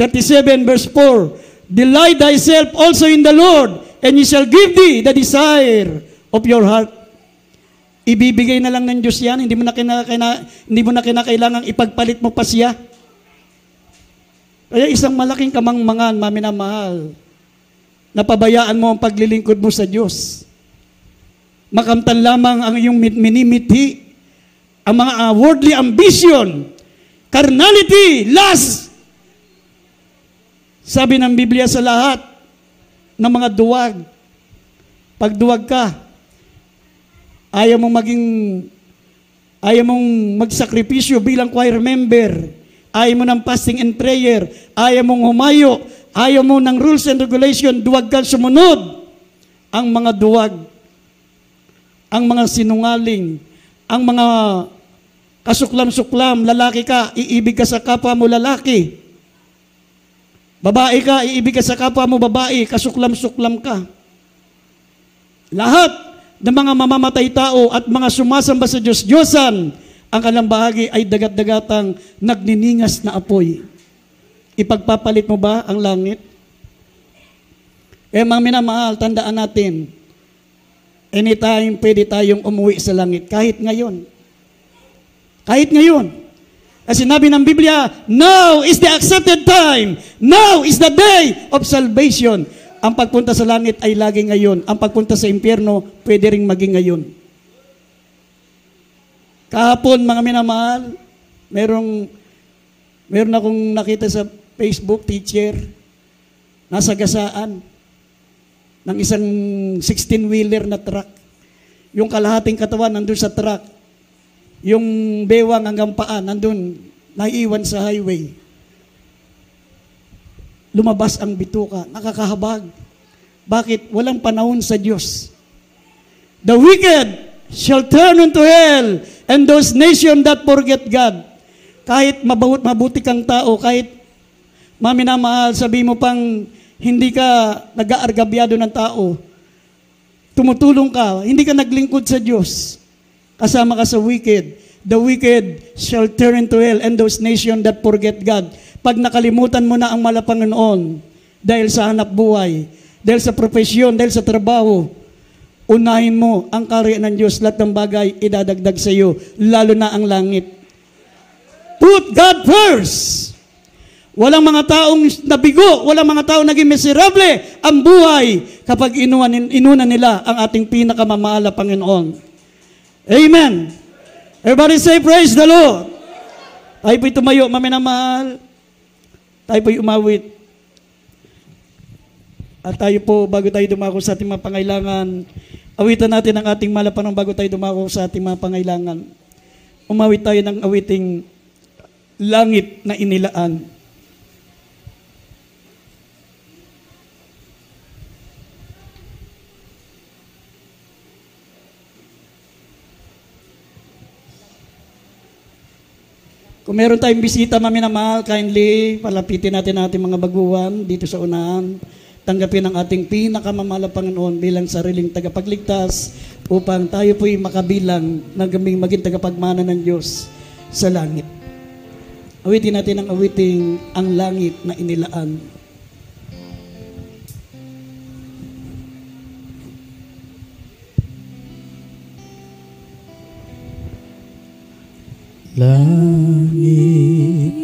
37 verse 4, Delight thyself also in the Lord, and He shall give thee the desire of your heart. Ibibigay na lang ng Diyos yan, hindi mo na, kina, hindi mo na kinakailangang ipagpalit mo pa siya. Kaya isang malaking kamangmangan, maminamahal, napabayaan mo ang paglilingkod mo sa Diyos. Makamtan lamang ang iyong minimithi, ang mga worldly ambition, Carnality, lust. Sabi ng Biblia sa lahat ng mga duwag, pag duwag ka, ayaw mong maging, ayaw mong magsakripisyo bilang choir member, ayaw mo ng fasting and prayer, ayaw mong humayo, ayaw mo ng rules and regulation, duwag kang sumunod. Ang mga duwag, ang mga sinungaling, ang mga Kasuklam-suklam, lalaki ka, iibig ka sa kapwa mo lalaki. Babae ka, iibig ka sa kapwa mo babae, kasuklam-suklam ka. Lahat ng mga mamamatay tao at mga sumasamba sa Diyos-Diyosan, ang kanilang bahagi ay dagat-dagatang nagniningas na apoy. Ipagpapalit mo ba ang langit? Eh mga minamahal, tandaan natin, anytime pwede tayong umuwi sa langit, kahit ngayon. Kahit ngayon. Kasi sinabi ng Biblia, Now is the accepted time. Now is the day of salvation. Ang pagpunta sa langit ay lagi ngayon. Ang pagpunta sa impyerno, pwede rin maging ngayon. Kahapon, mga minamahal, merong, meron akong nakita sa Facebook teacher, nasa gasaan, ng isang 16-wheeler na truck. Yung kalahating katawan nandun sa truck yung bewang hanggang paan, nandun, naiiwan sa highway. Lumabas ang bituka, nakakahabag. Bakit? Walang panahon sa Diyos. The wicked shall turn into hell, and those nation that forget God. Kahit mabawot mabuti kang tao, kahit maminamahal, sabi mo pang hindi ka nag-aargabyado ng tao, tumutulong ka, hindi ka naglingkod sa Diyos, Kasama ka sa wicked. The wicked shall turn into hell and those nation that forget God. Pag nakalimutan mo na ang malapang dahil sa hanap buhay, dahil sa profesyon, dahil sa trabaho, unahin mo ang karya ng Diyos. Lahat ng bagay idadagdag sa iyo, lalo na ang langit. Put God first! Walang mga taong nabigo, walang mga taong naging miserable ang buhay kapag inuna nila ang ating pinakamamahal na Panginoon. Amen. Everybody say, praise the Lord. Tayo po'y tumayo, maminamahal. Tayo po'y umawit. At tayo po, bago tayo dumako sa ating mga pangailangan, awitan natin ang ating malapanong bago tayo dumako sa ating mga pangailangan. Umawit tayo ng awiting langit na inilaan. Kung meron tayong bisita, mami na mahal, kindly, palapitin natin ating mga baguhan dito sa unahan. Tanggapin ang ating pinakamamahal Panginoon bilang sariling tagapagligtas upang tayo po'y makabilang na gaming maging tagapagmana ng Diyos sa langit. Awitin natin ang awiting ang langit na inilaan. Langit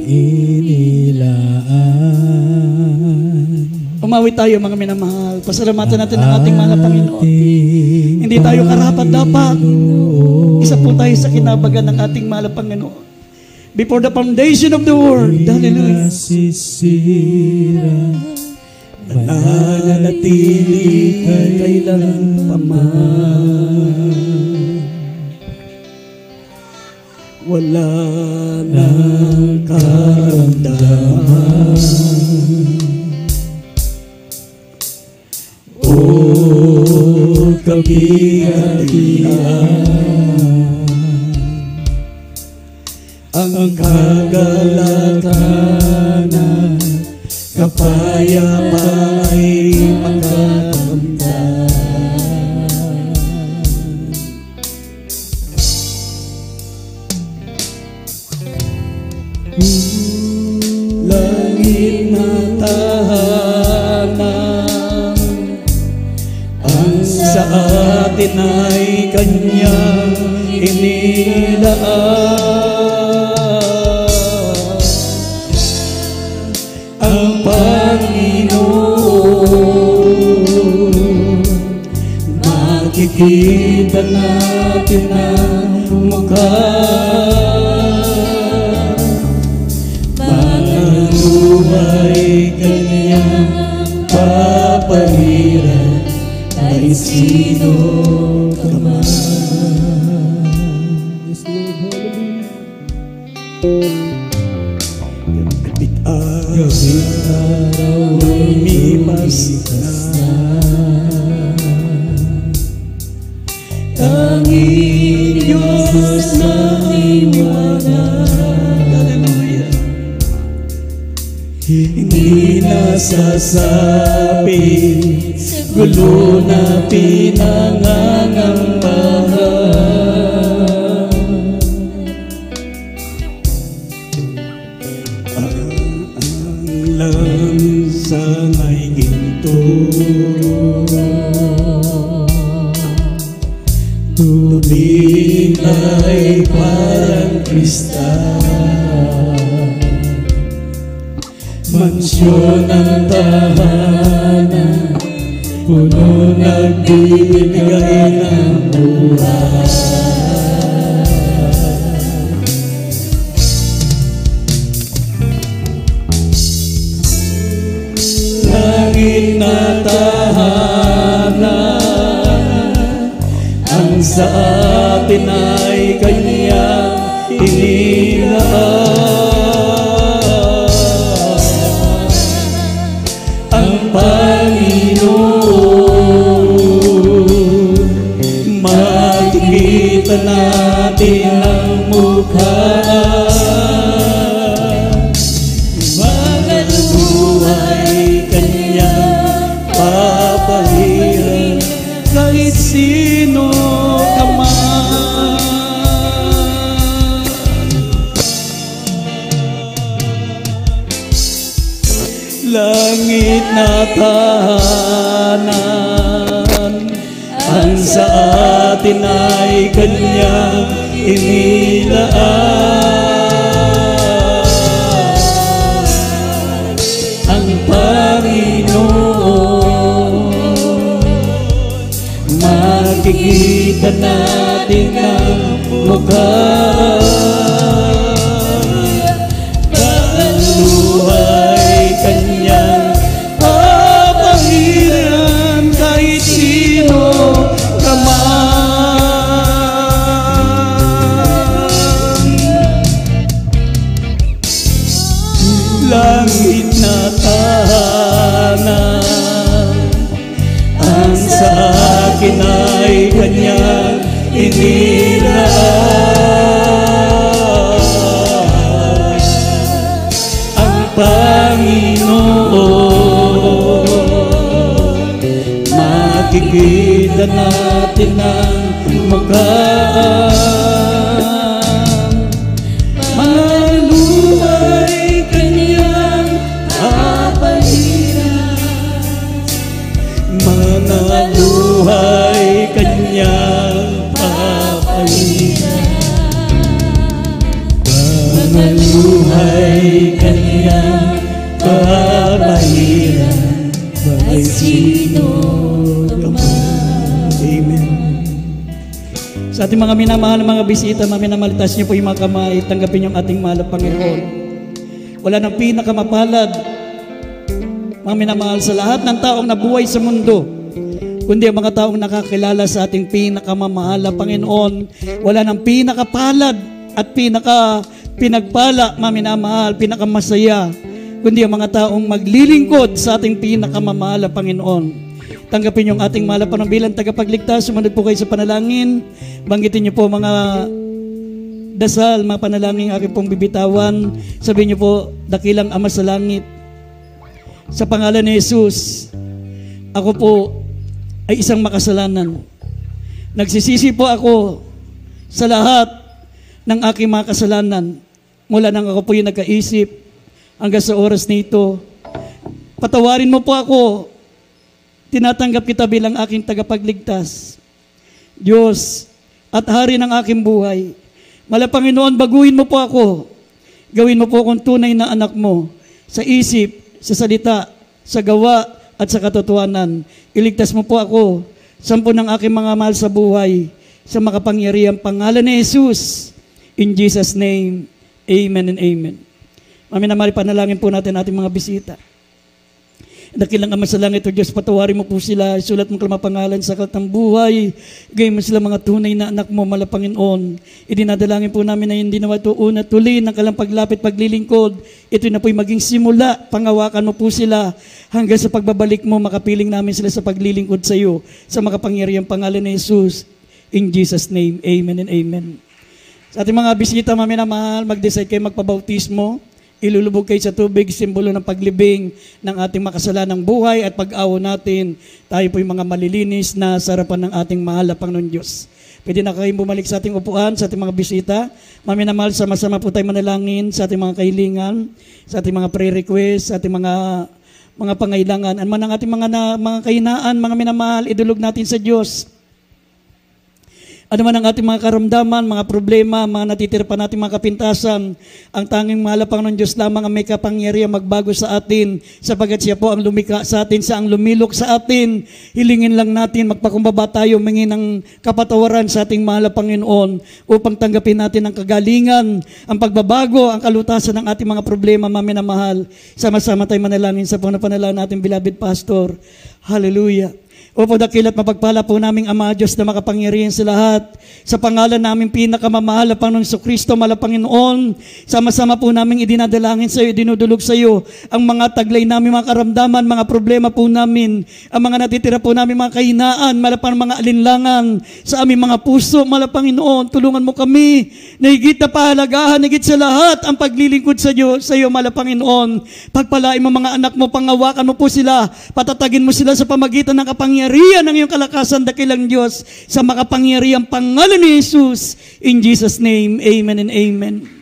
inilaan. Umawi tayo mga minamahal. Pasalamatan natin ang ating mahal Panginoon. Hindi tayo karapat dapat. Isa po tayo sa kinabagan ng ating mahal Panginoon. Before the foundation of the world. Hallelujah. Sisira, mananatili kailan pa man. wala ng karamdaman O kapighatian Ang kagalatan kapayapaan sa atin ay Kanya inilaan. Ang Panginoon, makikita natin ang mukha sim. sa atin ay kanyang inilaan Ang Panginoon Makikita natin ang mukha atin ay kanyang inilaan. Ang Panginoon, makikita natin ang mukha natin ng magkakas mga minamahal, na mga bisita, mga minamalitas niyo po yung mga kamay. Tanggapin ang ating mahal Panginoon. Wala nang pinakamapalad, mga minamahal sa lahat ng taong nabuhay sa mundo, kundi ang mga taong nakakilala sa ating pinakamamahal Panginoon. Wala nang pinakapalad at pinaka pinagpala, mga minamahal, pinakamasaya, kundi ang mga taong maglilingkod sa ating pinakamamahal Panginoon. Tanggapin yung ating mala bilang tagapagligtas. Sumunod po kayo sa panalangin. Banggitin niyo po mga dasal, mga panalangin aking pong bibitawan. Sabihin niyo po, dakilang Ama sa Langit, sa pangalan ni Jesus, ako po ay isang makasalanan. Nagsisisi po ako sa lahat ng aking mga kasalanan. Mula nang ako po yung nagkaisip hanggang sa oras nito. Patawarin mo po ako Tinatanggap kita bilang aking tagapagligtas. Diyos, at hari ng aking buhay. Malapanginoon, baguhin mo po ako. Gawin mo po akong tunay na anak mo sa isip, sa salita, sa gawa, at sa katotohanan. Iligtas mo po ako. Sampo ng aking mga mahal sa buhay sa makapangyariang pangalan ni Jesus. In Jesus' name, Amen and Amen. Mami na mali, po natin ating mga bisita. Dakilang Ama sa Langit, O Diyos, patawarin mo po sila. Isulat mo kalamang pangalan sa kalatang buhay. Gayon mo sila mga tunay na anak mo, malapanginoon. Idinadalangin po namin na hindi nawa ito una tuloy ng kalang paglapit, paglilingkod. Ito na po'y maging simula. Pangawakan mo po sila hanggang sa pagbabalik mo, makapiling namin sila sa paglilingkod sa iyo. Sa makapangyariang pangalan ni Jesus. In Jesus' name, Amen and Amen. Sa ating mga bisita, maminamahal, mag-decide kayo magpabautismo. Ilulubog kayo sa tubig, simbolo ng paglibing ng ating makasalanang buhay at pag-awo natin. Tayo po yung mga malilinis na sarapan ng ating mahal na Panginoon Diyos. Pwede na kayong bumalik sa ating upuan, sa ating mga bisita. Mami na mahal, sama-sama po tayo manalangin sa ating mga kahilingan, sa ating mga prayer request, sa ating mga mga pangailangan. Ano man ang ating mga, na, mga kahinaan, mga minamahal, idulog natin sa Diyos ano man ang ating mga karamdaman, mga problema, mga natitira pa natin mga kapintasan, ang tanging malapang ng Diyos lamang ang may kapangyarihan magbago sa atin sapagkat siya po ang lumika sa atin, siya ang lumilok sa atin. Hilingin lang natin, magpakumbaba tayo, mingin ng kapatawaran sa ating mahal na upang tanggapin natin ang kagalingan, ang pagbabago, ang kalutasan ng ating mga problema, mami na mahal. Sama-sama tayo manalangin sa panapanalan natin, bilabid pastor. Hallelujah. Opo, dakilat mapagpala po naming Ama Diyos na makapangyarihan sa lahat. Sa pangalan namin pinakamamahal na Panginoon sa Kristo, malapanginoon, sama-sama po namin idinadalangin sa iyo, dinudulog sa iyo ang mga taglay namin, mga karamdaman, mga problema po namin, ang mga natitira po namin, mga kahinaan, malapang mga alinlangan sa aming mga puso, malapanginoon, tulungan mo kami na higit na pahalagahan, higit sa lahat ang paglilingkod sa iyo, sa iyo malapanginoon. Pagpalain mo mga anak mo, pangawakan mo po sila, patatagin mo sila sa pamagitan ng kapangyarihan makapangyarihan ng iyong kalakasan dakilang Diyos sa makapangyarihang pangalan ni Jesus. In Jesus' name, Amen and Amen.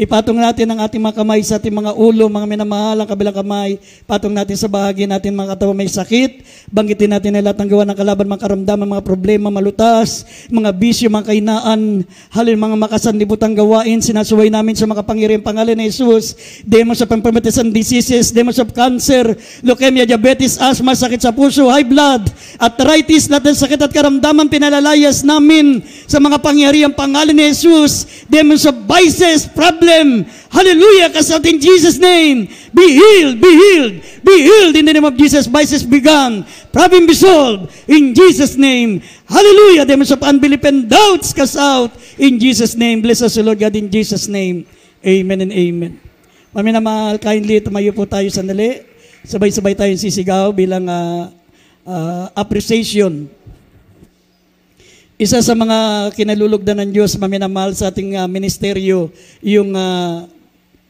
Ipatong natin ang ating mga kamay sa ating mga ulo, mga minamahal, ang kabilang kamay. Patong natin sa bahagi natin mga katawan may sakit. Banggitin natin na lahat ng gawa ng kalaban, mga karamdaman, mga problema, malutas, mga bisyo, mga kainaan. Halin mga makasanlibutan gawain, sinasuway namin sa makapangyarihan pangalan ni Jesus. Demons of infirmities and diseases, demons of cancer, leukemia, diabetes, asthma, sakit sa puso, high blood, arthritis, natin ng sakit at karamdaman, pinalalayas namin sa mga pangyarihan pangalan ni Jesus. Demons of vices, problems, Jerusalem. Hallelujah, cast out in Jesus' name. Be healed, be healed, be healed in the name of Jesus. Vices be gone, problem be solved in Jesus' name. Hallelujah, demons of unbelief and doubts cast out in Jesus' name. Bless us, Lord God, in Jesus' name. Amen and amen. Mami na mahal, kindly tumayo po tayo sandali. Sabay-sabay tayong sisigaw bilang uh, uh, appreciation isa sa mga kinalulugdan ng Diyos, maminamahal sa ating uh, ministeryo, yung uh,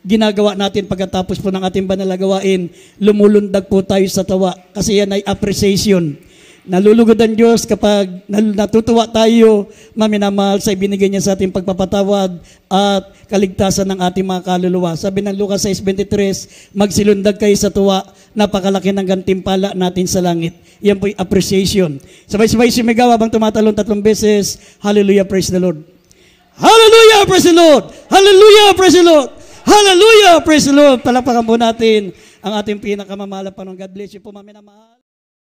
ginagawa natin pagkatapos po ng ating banalagawain, lumulundag po tayo sa tawa kasi yan ay appreciation. Nalulugod ang Diyos kapag natutuwa tayo, maminamahal sa ibinigay niya sa ating pagpapatawad at kaligtasan ng ating mga kaluluwa. Sabi ng Lucas 6.23, magsilundag kayo sa tuwa napakalaki ng gantimpala natin sa langit. Yan po'y appreciation. Sabay-sabay si Megawa bang tumatalon tatlong beses, Hallelujah, praise the Lord. Hallelujah, praise the Lord! Hallelujah, praise the Lord! Hallelujah, praise the Lord! Palakpakan po natin ang ating pinakamamahal pa ng God bless you po, mami na mahal.